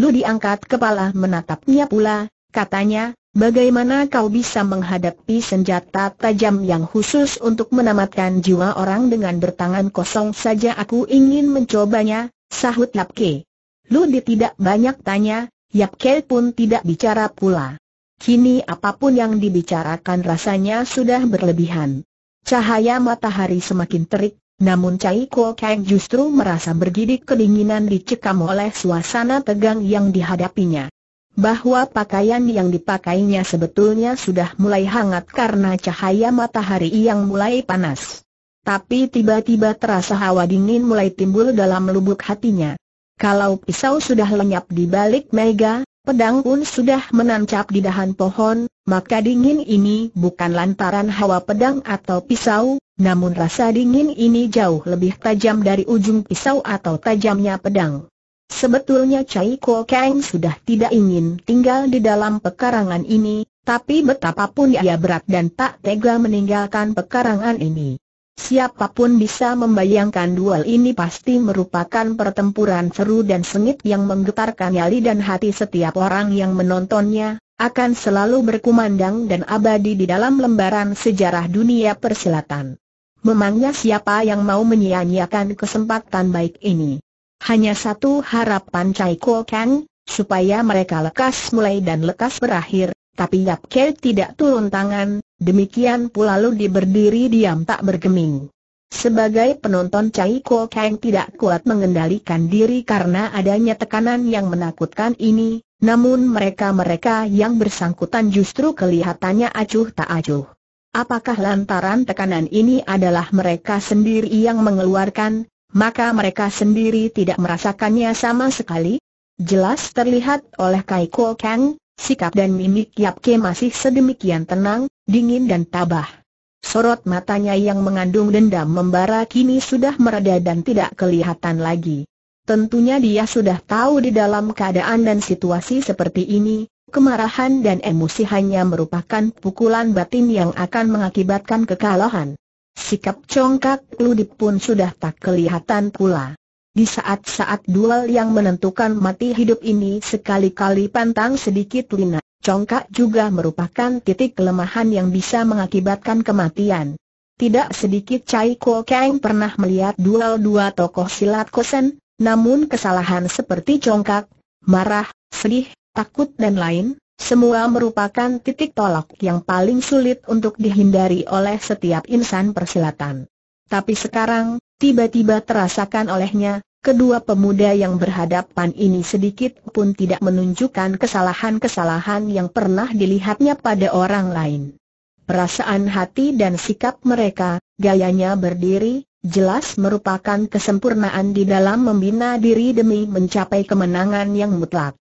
Ludi angkat kepala menatapnya pula, katanya, Bagaimana kau bisa menghadapi senjata tajam yang khusus untuk menamatkan jiwa orang dengan bertangan kosong saja aku ingin mencobanya, sahut Yapke. Ludi tidak banyak tanya, Yap Yapke pun tidak bicara pula. Kini apapun yang dibicarakan rasanya sudah berlebihan. Cahaya matahari semakin terik, namun Cai Ko Kang justru merasa bergidik kedinginan dicekam oleh suasana tegang yang dihadapinya bahwa pakaian yang dipakainya sebetulnya sudah mulai hangat karena cahaya matahari yang mulai panas. Tapi tiba-tiba terasa hawa dingin mulai timbul dalam lubuk hatinya. Kalau pisau sudah lenyap di balik mega, pedang pun sudah menancap di dahan pohon, maka dingin ini bukan lantaran hawa pedang atau pisau, namun rasa dingin ini jauh lebih tajam dari ujung pisau atau tajamnya pedang. Sebetulnya Chai Ko Kang sudah tidak ingin tinggal di dalam pekarangan ini, tapi betapapun ia berat dan tak tega meninggalkan pekarangan ini. Siapapun bisa membayangkan duel ini pasti merupakan pertempuran seru dan sengit yang menggetarkan nyali dan hati setiap orang yang menontonnya, akan selalu berkumandang dan abadi di dalam lembaran sejarah dunia persilatan. Memangnya siapa yang mau menyia-nyiakan kesempatan baik ini? Hanya satu harapan Chai Ko Kang, supaya mereka lekas mulai dan lekas berakhir, tapi Yap Ke tidak turun tangan, demikian pula Ludi berdiri diam tak bergeming. Sebagai penonton Chai Ko Kang tidak kuat mengendalikan diri karena adanya tekanan yang menakutkan ini, namun mereka-mereka yang bersangkutan justru kelihatannya acuh tak acuh. Apakah lantaran tekanan ini adalah mereka sendiri yang mengeluarkan, maka mereka sendiri tidak merasakannya sama sekali. Jelas terlihat oleh Kai Kuo Kang, sikap dan mimik Yap Ke masih sedemikian tenang, dingin dan tabah. Sorot matanya yang mengandung dendam membara kini sudah mereda dan tidak kelihatan lagi. Tentunya dia sudah tahu di dalam keadaan dan situasi seperti ini, kemarahan dan emosi hanya merupakan pukulan batin yang akan mengakibatkan kekalahan. Sikap congkak Ludi pun sudah tak kelihatan pula. Di saat-saat duel yang menentukan mati hidup ini sekali-kali pantang sedikit lina, congkak juga merupakan titik kelemahan yang bisa mengakibatkan kematian. Tidak sedikit Chai Kuo Kang pernah melihat duel dua tokoh silat kosen, namun kesalahan seperti congkak, marah, sedih, takut dan lain, semua merupakan titik tolak yang paling sulit untuk dihindari oleh setiap insan persilatan. Tapi sekarang, tiba-tiba terasakan olehnya, kedua pemuda yang berhadapan ini sedikit pun tidak menunjukkan kesalahan-kesalahan yang pernah dilihatnya pada orang lain. Perasaan hati dan sikap mereka, gayanya berdiri, jelas merupakan kesempurnaan di dalam membina diri demi mencapai kemenangan yang mutlak.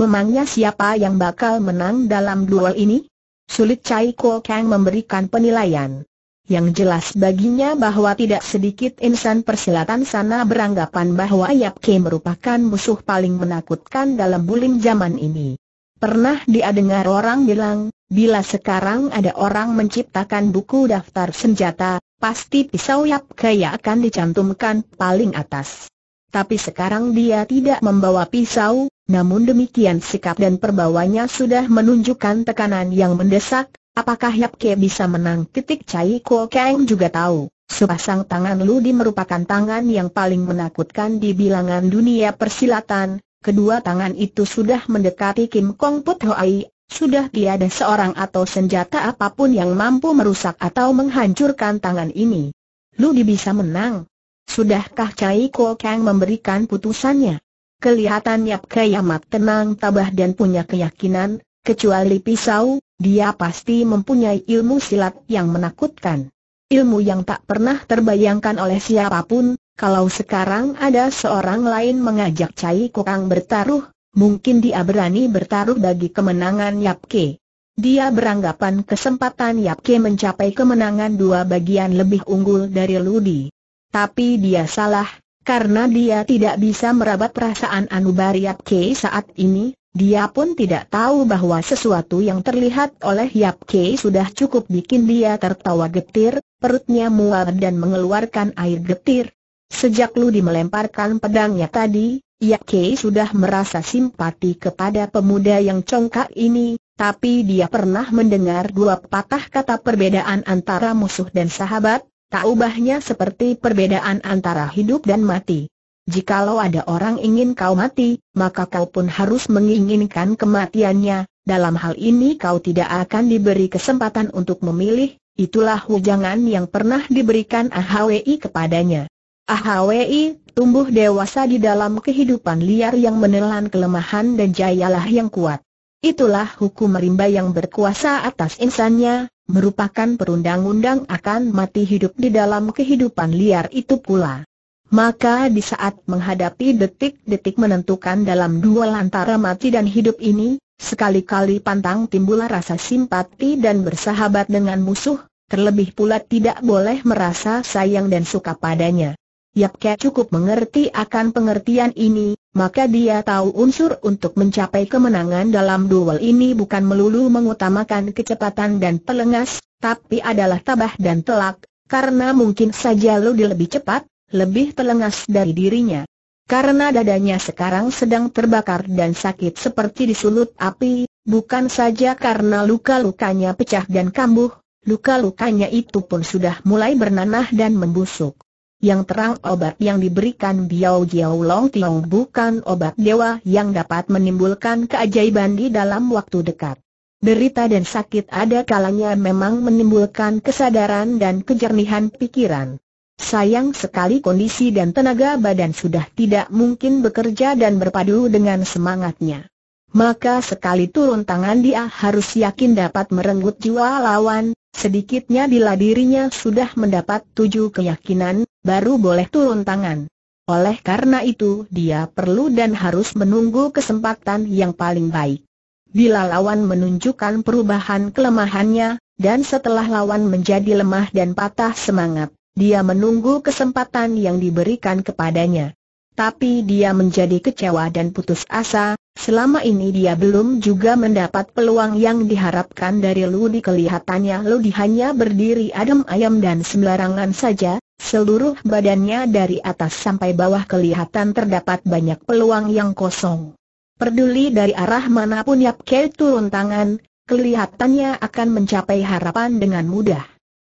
Memangnya siapa yang bakal menang dalam duel ini? Sulit Chai Ko Kang memberikan penilaian. Yang jelas baginya bahwa tidak sedikit insan persilatan sana beranggapan bahwa Yap Ke merupakan musuh paling menakutkan dalam bulim zaman ini. Pernah dia dengar orang bilang, bila sekarang ada orang menciptakan buku daftar senjata, pasti pisau Yap Ke akan dicantumkan paling atas. Tapi sekarang dia tidak membawa pisau, namun demikian sikap dan perbawanya sudah menunjukkan tekanan yang mendesak, apakah Yap Ke bisa menang? Titik Cai Ko Kang juga tahu, sepasang tangan Lu Di merupakan tangan yang paling menakutkan di bilangan dunia persilatan, kedua tangan itu sudah mendekati Kim Kong Put Hoi, sudah tiada seorang atau senjata apapun yang mampu merusak atau menghancurkan tangan ini. Lu Di bisa menang. Sudahkah Cai Ko Kang memberikan putusannya? Kelihatannya Kayamat tenang tabah dan punya keyakinan, kecuali pisau, dia pasti mempunyai ilmu silat yang menakutkan. Ilmu yang tak pernah terbayangkan oleh siapapun, kalau sekarang ada seorang lain mengajak Cai Kokang bertaruh, mungkin dia berani bertaruh bagi kemenangan Yapke. Dia beranggapan kesempatan Yapke mencapai kemenangan dua bagian lebih unggul dari Ludi. Tapi dia salah, karena dia tidak bisa merabat perasaan Anubariap Ke saat ini, dia pun tidak tahu bahwa sesuatu yang terlihat oleh Yap Ke sudah cukup bikin dia tertawa getir, perutnya mual dan mengeluarkan air getir. Sejak Ludi melemparkan pedangnya tadi, Yap Ke sudah merasa simpati kepada pemuda yang congkak ini, tapi dia pernah mendengar dua patah kata perbedaan antara musuh dan sahabat, Tak ubahnya seperti perbedaan antara hidup dan mati. Jikalau ada orang ingin kau mati, maka kau pun harus menginginkan kematiannya, dalam hal ini kau tidak akan diberi kesempatan untuk memilih, itulah hujangan yang pernah diberikan AHWI kepadanya. AHWI tumbuh dewasa di dalam kehidupan liar yang menelan kelemahan dan jayalah yang kuat. Itulah hukum rimba yang berkuasa atas insannya, merupakan perundang-undang akan mati hidup di dalam kehidupan liar itu pula. Maka di saat menghadapi detik-detik menentukan dalam dua antara mati dan hidup ini, sekali-kali pantang timbul rasa simpati dan bersahabat dengan musuh, terlebih pula tidak boleh merasa sayang dan suka padanya. Yap Ke cukup mengerti akan pengertian ini, maka dia tahu unsur untuk mencapai kemenangan dalam duel ini bukan melulu mengutamakan kecepatan dan pelengas, tapi adalah tabah dan telak, karena mungkin saja Lodi lebih cepat, lebih pelengas dari dirinya. Karena dadanya sekarang sedang terbakar dan sakit seperti disulut api, bukan saja karena luka-lukanya pecah dan kambuh, luka-lukanya itu pun sudah mulai bernanah dan membusuk yang terang obat yang diberikan Biao Jiao Long Tiong bukan obat dewa yang dapat menimbulkan keajaiban di dalam waktu dekat. Derita dan sakit ada kalanya memang menimbulkan kesadaran dan kejernihan pikiran. Sayang sekali kondisi dan tenaga badan sudah tidak mungkin bekerja dan berpadu dengan semangatnya. Maka sekali turun tangan dia harus yakin dapat merenggut jiwa lawan, sedikitnya bila dirinya sudah mendapat tujuh keyakinan, baru boleh turun tangan. Oleh karena itu dia perlu dan harus menunggu kesempatan yang paling baik. Bila lawan menunjukkan perubahan kelemahannya, dan setelah lawan menjadi lemah dan patah semangat, dia menunggu kesempatan yang diberikan kepadanya. Tapi dia menjadi kecewa dan putus asa, selama ini dia belum juga mendapat peluang yang diharapkan dari Ludi kelihatannya Ludi hanya berdiri adem ayam dan sembarangan saja, Seluruh badannya dari atas sampai bawah kelihatan terdapat banyak peluang yang kosong. Peduli dari arah manapun Yap Kei turun tangan, kelihatannya akan mencapai harapan dengan mudah.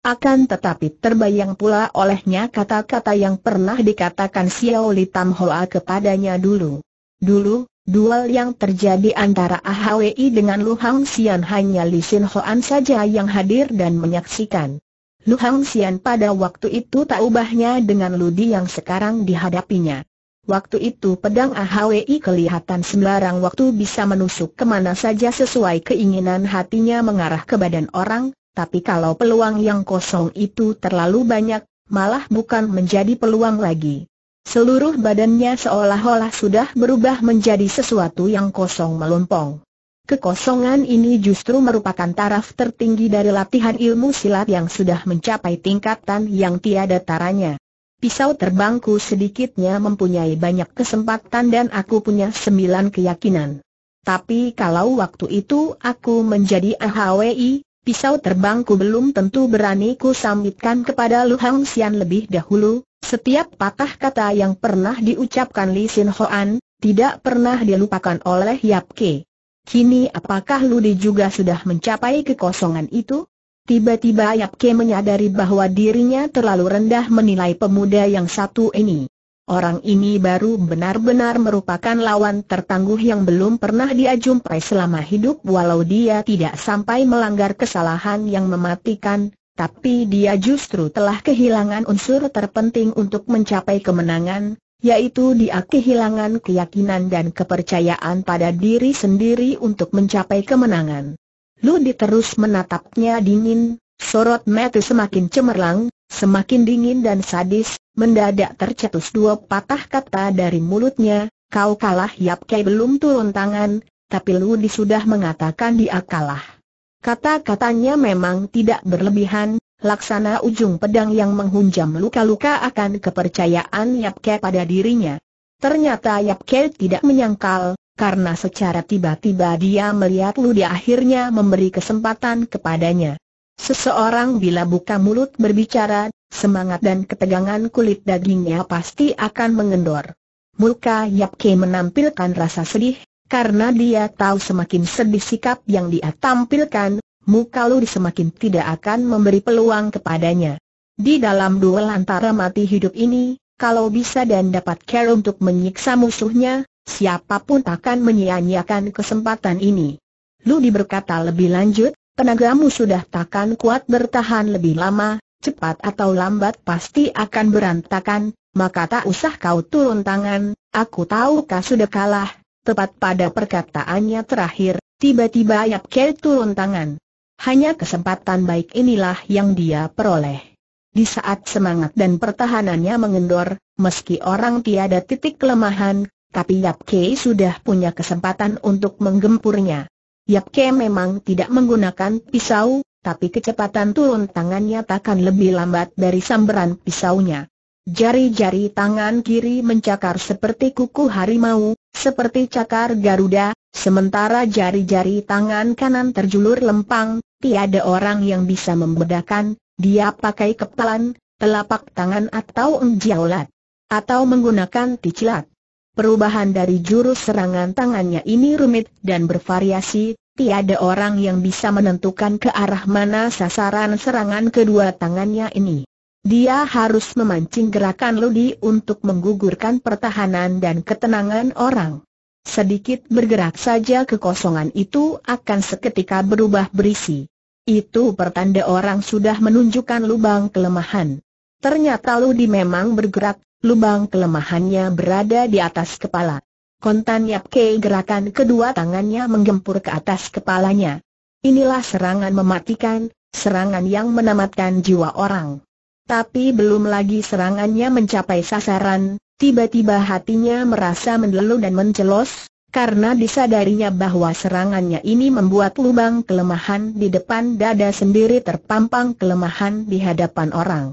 Akan tetapi terbayang pula olehnya kata-kata yang pernah dikatakan Xiao Li Tam Hoa kepadanya dulu. Dulu, duel yang terjadi antara AHWI dengan Lu Hang Xian hanya Li Sin Hoan saja yang hadir dan menyaksikan. Lu Hang Xian pada waktu itu tak ubahnya dengan Ludi yang sekarang dihadapinya. Waktu itu pedang AHWI kelihatan sembarang waktu bisa menusuk kemana saja sesuai keinginan hatinya mengarah ke badan orang, tapi kalau peluang yang kosong itu terlalu banyak, malah bukan menjadi peluang lagi. Seluruh badannya seolah-olah sudah berubah menjadi sesuatu yang kosong melompong. Kekosongan ini justru merupakan taraf tertinggi dari latihan ilmu silat yang sudah mencapai tingkatan yang tiada taranya. Pisau terbangku sedikitnya mempunyai banyak kesempatan dan aku punya sembilan keyakinan. Tapi kalau waktu itu aku menjadi AHWI, pisau terbangku belum tentu berani ku sambitkan kepada Lu Hang Xian lebih dahulu. Setiap patah kata yang pernah diucapkan Li Sin Hoan, tidak pernah dilupakan oleh Yap Ke. Kini apakah Ludi juga sudah mencapai kekosongan itu? Tiba-tiba Yap Ke menyadari bahwa dirinya terlalu rendah menilai pemuda yang satu ini. Orang ini baru benar-benar merupakan lawan tertangguh yang belum pernah dia jumpai selama hidup walau dia tidak sampai melanggar kesalahan yang mematikan, tapi dia justru telah kehilangan unsur terpenting untuk mencapai kemenangan, yaitu dia kehilangan keyakinan dan kepercayaan pada diri sendiri untuk mencapai kemenangan. Ludi terus menatapnya dingin, sorot mata semakin cemerlang, semakin dingin dan sadis, mendadak tercetus dua patah kata dari mulutnya, kau kalah Yap Kei belum turun tangan, tapi Ludi sudah mengatakan dia kalah. Kata-katanya memang tidak berlebihan, laksana ujung pedang yang menghunjam luka-luka akan kepercayaan Yap Ke pada dirinya. Ternyata Yap Ke tidak menyangkal, karena secara tiba-tiba dia melihat Ludi akhirnya memberi kesempatan kepadanya. Seseorang bila buka mulut berbicara, semangat dan ketegangan kulit dagingnya pasti akan mengendor. Muka Yap Ke menampilkan rasa sedih, karena dia tahu semakin sedih sikap yang dia tampilkan, muka Mukalur semakin tidak akan memberi peluang kepadanya. Di dalam duel antara mati hidup ini, kalau bisa dan dapat care untuk menyiksa musuhnya, siapapun akan menyia-nyiakan kesempatan ini. Lu diberkata lebih lanjut, tenagamu sudah takkan kuat bertahan lebih lama, cepat atau lambat pasti akan berantakan, maka tak usah kau turun tangan, aku tahu kau sudah kalah. Tepat pada perkataannya terakhir, tiba-tiba Yap Ker turun tangan. Hanya kesempatan baik inilah yang dia peroleh. Di saat semangat dan pertahanannya mengendor, meski orang tiada titik kelemahan, tapi Yap Kei sudah punya kesempatan untuk menggempurnya. Yap Kei memang tidak menggunakan pisau, tapi kecepatan turun tangannya takkan lebih lambat dari samberan pisaunya. Jari-jari tangan kiri mencakar seperti kuku harimau, seperti cakar Garuda, sementara jari-jari tangan kanan terjulur lempang, tiada orang yang bisa membedakan, dia pakai kepalan, telapak tangan atau engjaulat, atau menggunakan ticilat. Perubahan dari jurus serangan tangannya ini rumit dan bervariasi, tiada orang yang bisa menentukan ke arah mana sasaran serangan kedua tangannya ini. Dia harus memancing gerakan Ludi untuk menggugurkan pertahanan dan ketenangan orang. Sedikit bergerak saja kekosongan itu akan seketika berubah berisi. Itu pertanda orang sudah menunjukkan lubang kelemahan. Ternyata Ludi memang bergerak, lubang kelemahannya berada di atas kepala. Kontan Yap Kei gerakan kedua tangannya menggempur ke atas kepalanya. Inilah serangan mematikan, serangan yang menamatkan jiwa orang. Tapi belum lagi serangannya mencapai sasaran, Tiba-tiba hatinya merasa mendelu dan mencelos, karena disadarinya bahwa serangannya ini membuat lubang kelemahan di depan dada sendiri terpampang kelemahan di hadapan orang.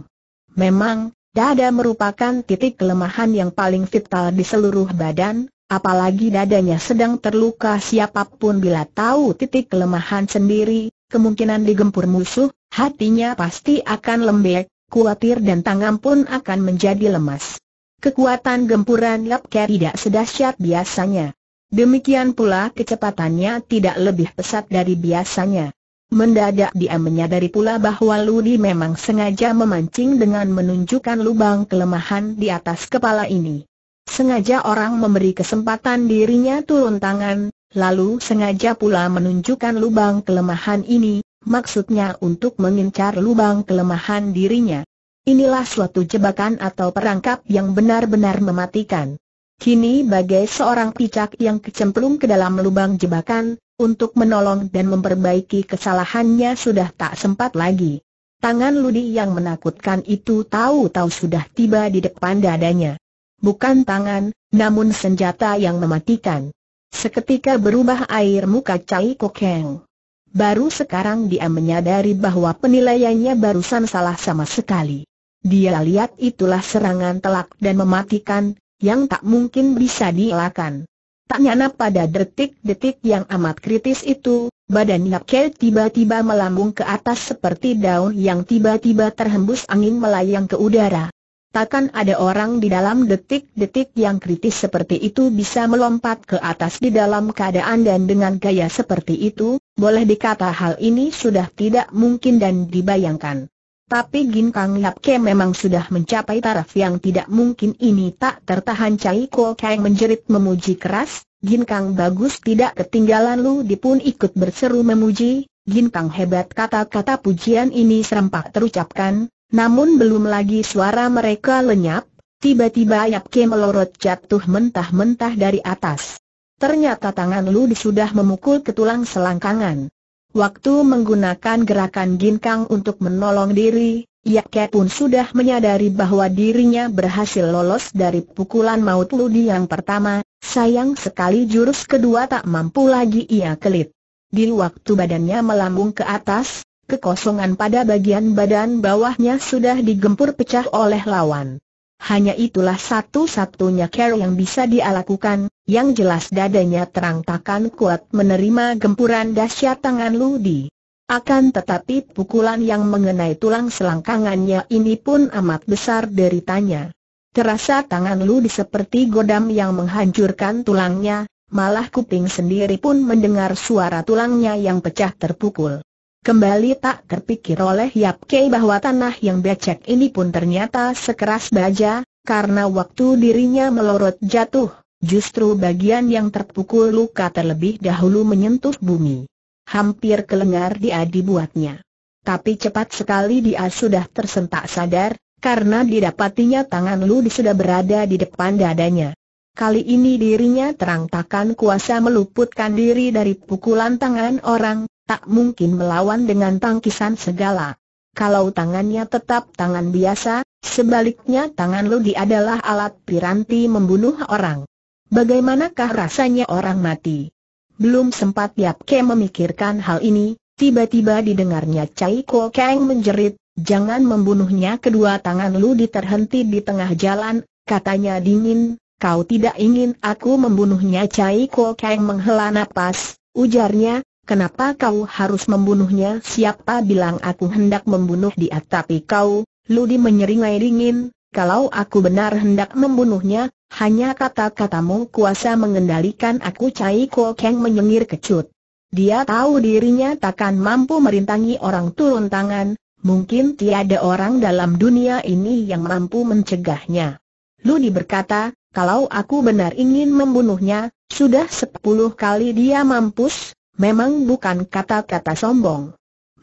Memang, dada merupakan titik kelemahan yang paling vital di seluruh badan, apalagi dadanya sedang terluka siapapun bila tahu titik kelemahan sendiri, kemungkinan digempur musuh, hatinya pasti akan lembek, khawatir dan tangan pun akan menjadi lemas. Kekuatan gempuran Lapker tidak sedahsyat biasanya. Demikian pula kecepatannya tidak lebih pesat dari biasanya. Mendadak dia menyadari pula bahwa Ludi memang sengaja memancing dengan menunjukkan lubang kelemahan di atas kepala ini. Sengaja orang memberi kesempatan dirinya turun tangan, lalu sengaja pula menunjukkan lubang kelemahan ini, maksudnya untuk mengincar lubang kelemahan dirinya. Inilah suatu jebakan atau perangkap yang benar-benar mematikan. Kini bagai seorang picak yang kecemplung ke dalam lubang jebakan, untuk menolong dan memperbaiki kesalahannya sudah tak sempat lagi. Tangan Ludi yang menakutkan itu tahu-tahu sudah tiba di depan dadanya. Bukan tangan, namun senjata yang mematikan. Seketika berubah air muka Cai Kokeng. Baru sekarang dia menyadari bahwa penilaiannya barusan salah sama sekali. Dia lihat itulah serangan telak dan mematikan, yang tak mungkin bisa dielakkan. Tak nyana pada detik-detik yang amat kritis itu, badan Yapke tiba-tiba melambung ke atas seperti daun yang tiba-tiba terhembus angin melayang ke udara. Takkan ada orang di dalam detik-detik yang kritis seperti itu bisa melompat ke atas di dalam keadaan dan dengan gaya seperti itu, boleh dikata hal ini sudah tidak mungkin dan dibayangkan. Tapi gin Ginkang Yapke memang sudah mencapai taraf yang tidak mungkin ini tak tertahan Cai Ko Kang menjerit memuji keras, gin kang bagus tidak ketinggalan Lu dipun ikut berseru memuji, gin kang hebat kata-kata pujian ini serempak terucapkan, namun belum lagi suara mereka lenyap, tiba-tiba Yapke melorot jatuh mentah-mentah dari atas. Ternyata tangan Lu sudah memukul ketulang selangkangan. Waktu menggunakan gerakan ginkang untuk menolong diri, Yakke pun sudah menyadari bahwa dirinya berhasil lolos dari pukulan maut Ludi yang pertama, sayang sekali jurus kedua tak mampu lagi ia kelit. Di waktu badannya melambung ke atas, kekosongan pada bagian badan bawahnya sudah digempur pecah oleh lawan. Hanya itulah satu-satunya care yang bisa dia lakukan, yang jelas dadanya terang takkan kuat menerima gempuran dahsyat tangan Ludi. Akan tetapi pukulan yang mengenai tulang selangkangannya ini pun amat besar deritanya. Terasa tangan Ludi seperti godam yang menghancurkan tulangnya, malah kuping sendiri pun mendengar suara tulangnya yang pecah terpukul. Kembali tak terpikir oleh Yap Kei bahwa tanah yang becek ini pun ternyata sekeras baja, karena waktu dirinya melorot jatuh, justru bagian yang terpukul luka terlebih dahulu menyentuh bumi. Hampir kelengar dia dibuatnya. Tapi cepat sekali dia sudah tersentak sadar, karena didapatinya tangan Lu sudah berada di depan dadanya. Kali ini dirinya terang takkan kuasa meluputkan diri dari pukulan tangan orang, tak mungkin melawan dengan tangkisan segala. Kalau tangannya tetap tangan biasa, sebaliknya tangan Ludi adalah alat piranti membunuh orang. Bagaimanakah rasanya orang mati? Belum sempat Yap Ke memikirkan hal ini, tiba-tiba didengarnya Cai Ko Kang menjerit, jangan membunuhnya kedua tangan Ludi terhenti di tengah jalan, katanya dingin, kau tidak ingin aku membunuhnya Cai Ko Kang menghela napas, ujarnya, Kenapa kau harus membunuhnya? Siapa bilang aku hendak membunuh dia? Tapi kau, Ludi menyeringai dingin, kalau aku benar hendak membunuhnya, hanya kata-katamu kuasa mengendalikan aku Cai Ko Keng menyengir kecut. Dia tahu dirinya takkan mampu merintangi orang turun tangan, mungkin tiada orang dalam dunia ini yang mampu mencegahnya. Ludi berkata, kalau aku benar ingin membunuhnya, sudah sepuluh kali dia mampus, memang bukan kata-kata sombong.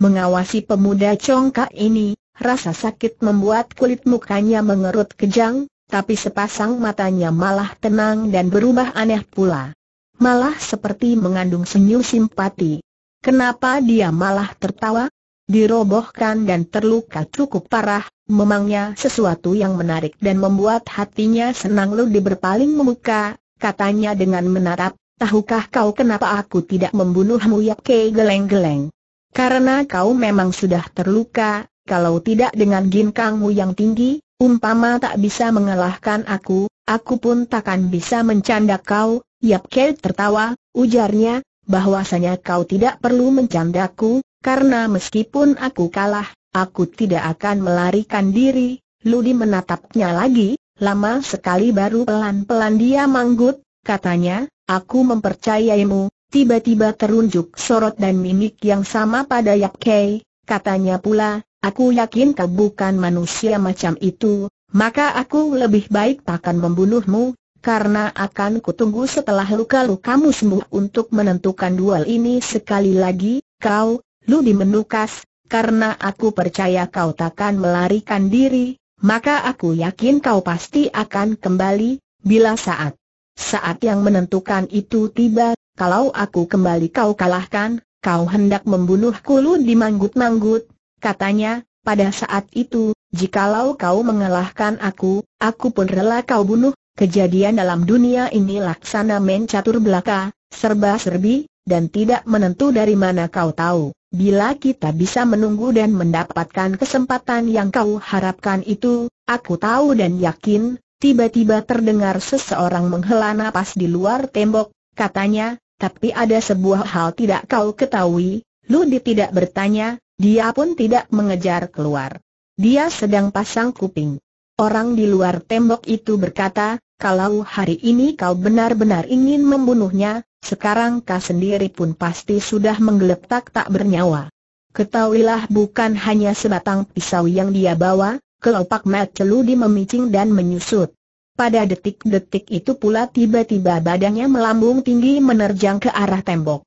Mengawasi pemuda congkak ini, rasa sakit membuat kulit mukanya mengerut kejang, tapi sepasang matanya malah tenang dan berubah aneh pula. Malah seperti mengandung senyum simpati. Kenapa dia malah tertawa? Dirobohkan dan terluka cukup parah, memangnya sesuatu yang menarik dan membuat hatinya senang lu berpaling memuka, katanya dengan menatap Tahukah kau kenapa aku tidak membunuhmu Yap Kei geleng-geleng? Karena kau memang sudah terluka, kalau tidak dengan ginkangmu yang tinggi, umpama tak bisa mengalahkan aku, aku pun takkan bisa mencanda kau, Yap Kei tertawa, ujarnya, bahwasanya kau tidak perlu mencandaku, karena meskipun aku kalah, aku tidak akan melarikan diri, Ludi menatapnya lagi, lama sekali baru pelan-pelan dia manggut, katanya, aku mempercayaimu, tiba-tiba terunjuk sorot dan mimik yang sama pada Yap Kei, katanya pula, aku yakin kau bukan manusia macam itu, maka aku lebih baik takkan membunuhmu, karena akan kutunggu setelah luka-lukamu sembuh untuk menentukan duel ini sekali lagi, kau, di menukas, karena aku percaya kau takkan melarikan diri, maka aku yakin kau pasti akan kembali, bila saat. Saat yang menentukan itu tiba, kalau aku kembali kau kalahkan, kau hendak membunuhku lu di manggut-manggut, katanya, pada saat itu, jikalau kau mengalahkan aku, aku pun rela kau bunuh, kejadian dalam dunia ini laksana mencatur belaka, serba-serbi, dan tidak menentu dari mana kau tahu. Bila kita bisa menunggu dan mendapatkan kesempatan yang kau harapkan itu, aku tahu dan yakin, Tiba-tiba terdengar seseorang menghela napas di luar tembok, katanya, tapi ada sebuah hal tidak kau ketahui, Ludi tidak bertanya, dia pun tidak mengejar keluar. Dia sedang pasang kuping. Orang di luar tembok itu berkata, kalau hari ini kau benar-benar ingin membunuhnya, sekarang kau sendiri pun pasti sudah menggeletak tak bernyawa. Ketahuilah bukan hanya sebatang pisau yang dia bawa, kelopak Mat Celudi memicing dan menyusut. Pada detik-detik itu pula tiba-tiba badannya melambung tinggi menerjang ke arah tembok.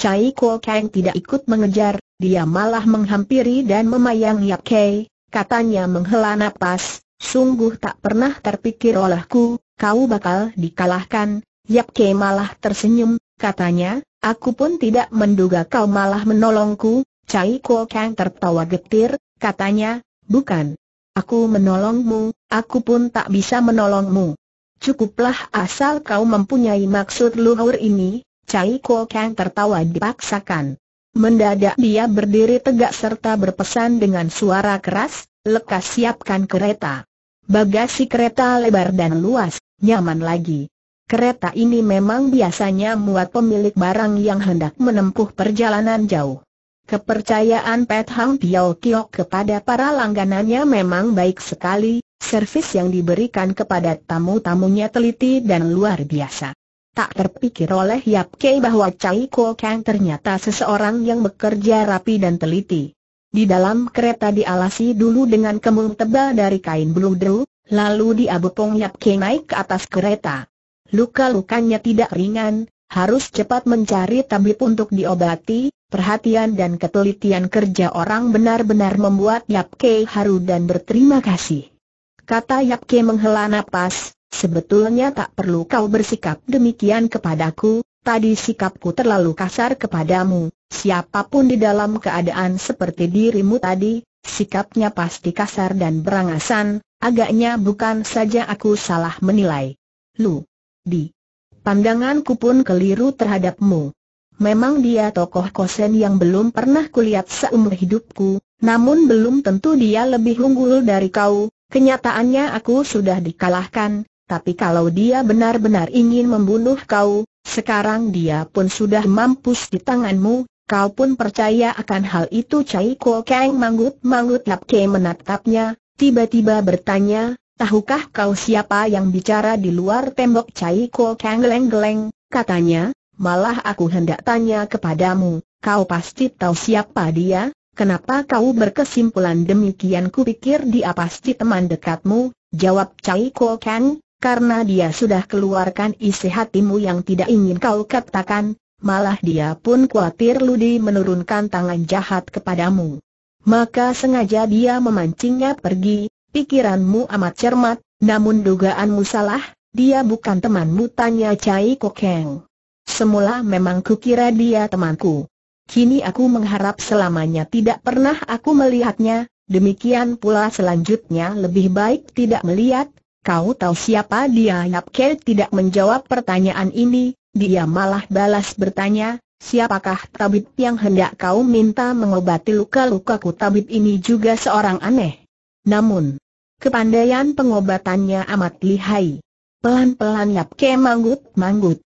Cai Ko Kang tidak ikut mengejar, dia malah menghampiri dan memayang Yap Kei, katanya menghela nafas, sungguh tak pernah terpikir olehku, kau bakal dikalahkan, Yap Kei malah tersenyum, katanya, aku pun tidak menduga kau malah menolongku, Cai Ko Kang tertawa getir, katanya, bukan, aku menolongmu, aku pun tak bisa menolongmu. Cukuplah asal kau mempunyai maksud luhur ini, Cai Ko Kang tertawa dipaksakan. Mendadak dia berdiri tegak serta berpesan dengan suara keras, lekas siapkan kereta. Bagasi kereta lebar dan luas, nyaman lagi. Kereta ini memang biasanya muat pemilik barang yang hendak menempuh perjalanan jauh. Kepercayaan Pet Hang Tio Kiok kepada para langganannya memang baik sekali, servis yang diberikan kepada tamu-tamunya teliti dan luar biasa. Tak terpikir oleh Yap Kei bahwa Chai Kuo Kang ternyata seseorang yang bekerja rapi dan teliti. Di dalam kereta dialasi dulu dengan kemung tebal dari kain bludru, lalu diabopong Yap Kei naik ke atas kereta. Luka-lukanya tidak ringan, harus cepat mencari tabib untuk diobati, perhatian dan ketelitian kerja orang benar-benar membuat Yap Ke haru dan berterima kasih. Kata Yap Ke menghela napas, sebetulnya tak perlu kau bersikap demikian kepadaku, tadi sikapku terlalu kasar kepadamu, siapapun di dalam keadaan seperti dirimu tadi, sikapnya pasti kasar dan berangasan, agaknya bukan saja aku salah menilai. Lu, di pandanganku pun keliru terhadapmu. Memang dia tokoh kosen yang belum pernah kulihat seumur hidupku, namun belum tentu dia lebih unggul dari kau. Kenyataannya aku sudah dikalahkan, tapi kalau dia benar-benar ingin membunuh kau, sekarang dia pun sudah mampus di tanganmu. Kau pun percaya akan hal itu Cai Ko Kang manggut-manggut Lap Ke menatapnya, tiba-tiba bertanya, tahukah kau siapa yang bicara di luar tembok Cai Ko Kang geleng-geleng, katanya, malah aku hendak tanya kepadamu, kau pasti tahu siapa dia, kenapa kau berkesimpulan demikian kupikir dia pasti teman dekatmu, jawab Cai Ko Kang, karena dia sudah keluarkan isi hatimu yang tidak ingin kau katakan, malah dia pun khawatir Ludi menurunkan tangan jahat kepadamu. Maka sengaja dia memancingnya pergi, pikiranmu amat cermat, namun dugaanmu salah, dia bukan temanmu tanya Cai Kokeng. Semula memang kira dia temanku. Kini aku mengharap selamanya tidak pernah aku melihatnya, demikian pula selanjutnya lebih baik tidak melihat, kau tahu siapa dia Yap Kel tidak menjawab pertanyaan ini, dia malah balas bertanya, siapakah tabib yang hendak kau minta mengobati luka-lukaku tabib ini juga seorang aneh. Namun, kepandaian pengobatannya amat lihai. Pelan-pelan Yap Kel manggut-manggut.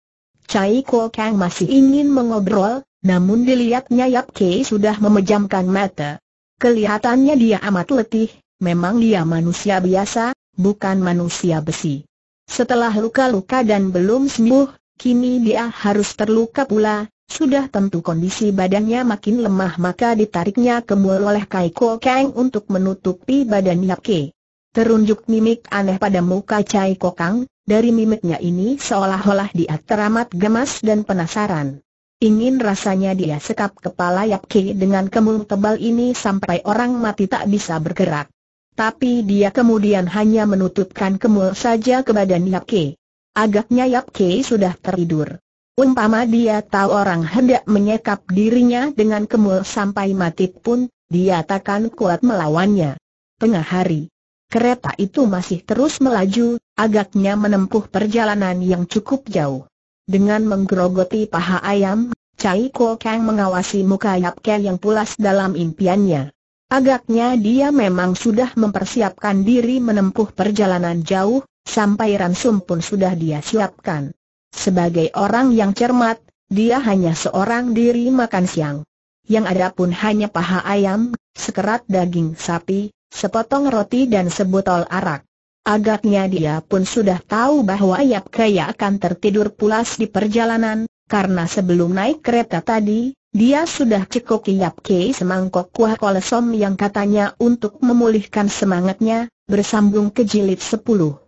Cai Kuo Kang masih ingin mengobrol, namun dilihatnya Yap Kei sudah memejamkan mata. Kelihatannya dia amat letih, memang dia manusia biasa, bukan manusia besi. Setelah luka-luka dan belum sembuh, kini dia harus terluka pula, sudah tentu kondisi badannya makin lemah maka ditariknya ke mul oleh Kai Kuo Kang untuk menutupi badan Yap Kei. Terunjuk mimik aneh pada muka Cai Kokang, Kang, dari mimiknya ini seolah-olah dia teramat gemas dan penasaran. Ingin rasanya dia sekap kepala Yap Ki dengan kemung tebal ini sampai orang mati tak bisa bergerak. Tapi dia kemudian hanya menutupkan kemul saja ke badan Yap Ki. Agaknya Yap Ki sudah tertidur. Umpama dia tahu orang hendak menyekap dirinya dengan kemul sampai mati pun, dia takkan kuat melawannya. Tengah hari Kereta itu masih terus melaju, agaknya menempuh perjalanan yang cukup jauh. Dengan menggerogoti paha ayam, Cai Ko Kang mengawasi muka Yap Ke yang pulas dalam impiannya. Agaknya dia memang sudah mempersiapkan diri menempuh perjalanan jauh, sampai ransum pun sudah dia siapkan. Sebagai orang yang cermat, dia hanya seorang diri makan siang. Yang ada pun hanya paha ayam, sekerat daging sapi, sepotong roti dan sebotol arak. Agaknya dia pun sudah tahu bahwa Yap Kaya akan tertidur pulas di perjalanan, karena sebelum naik kereta tadi, dia sudah cekok Yap Kaya semangkok kuah kolesom yang katanya untuk memulihkan semangatnya, bersambung ke jilid 10.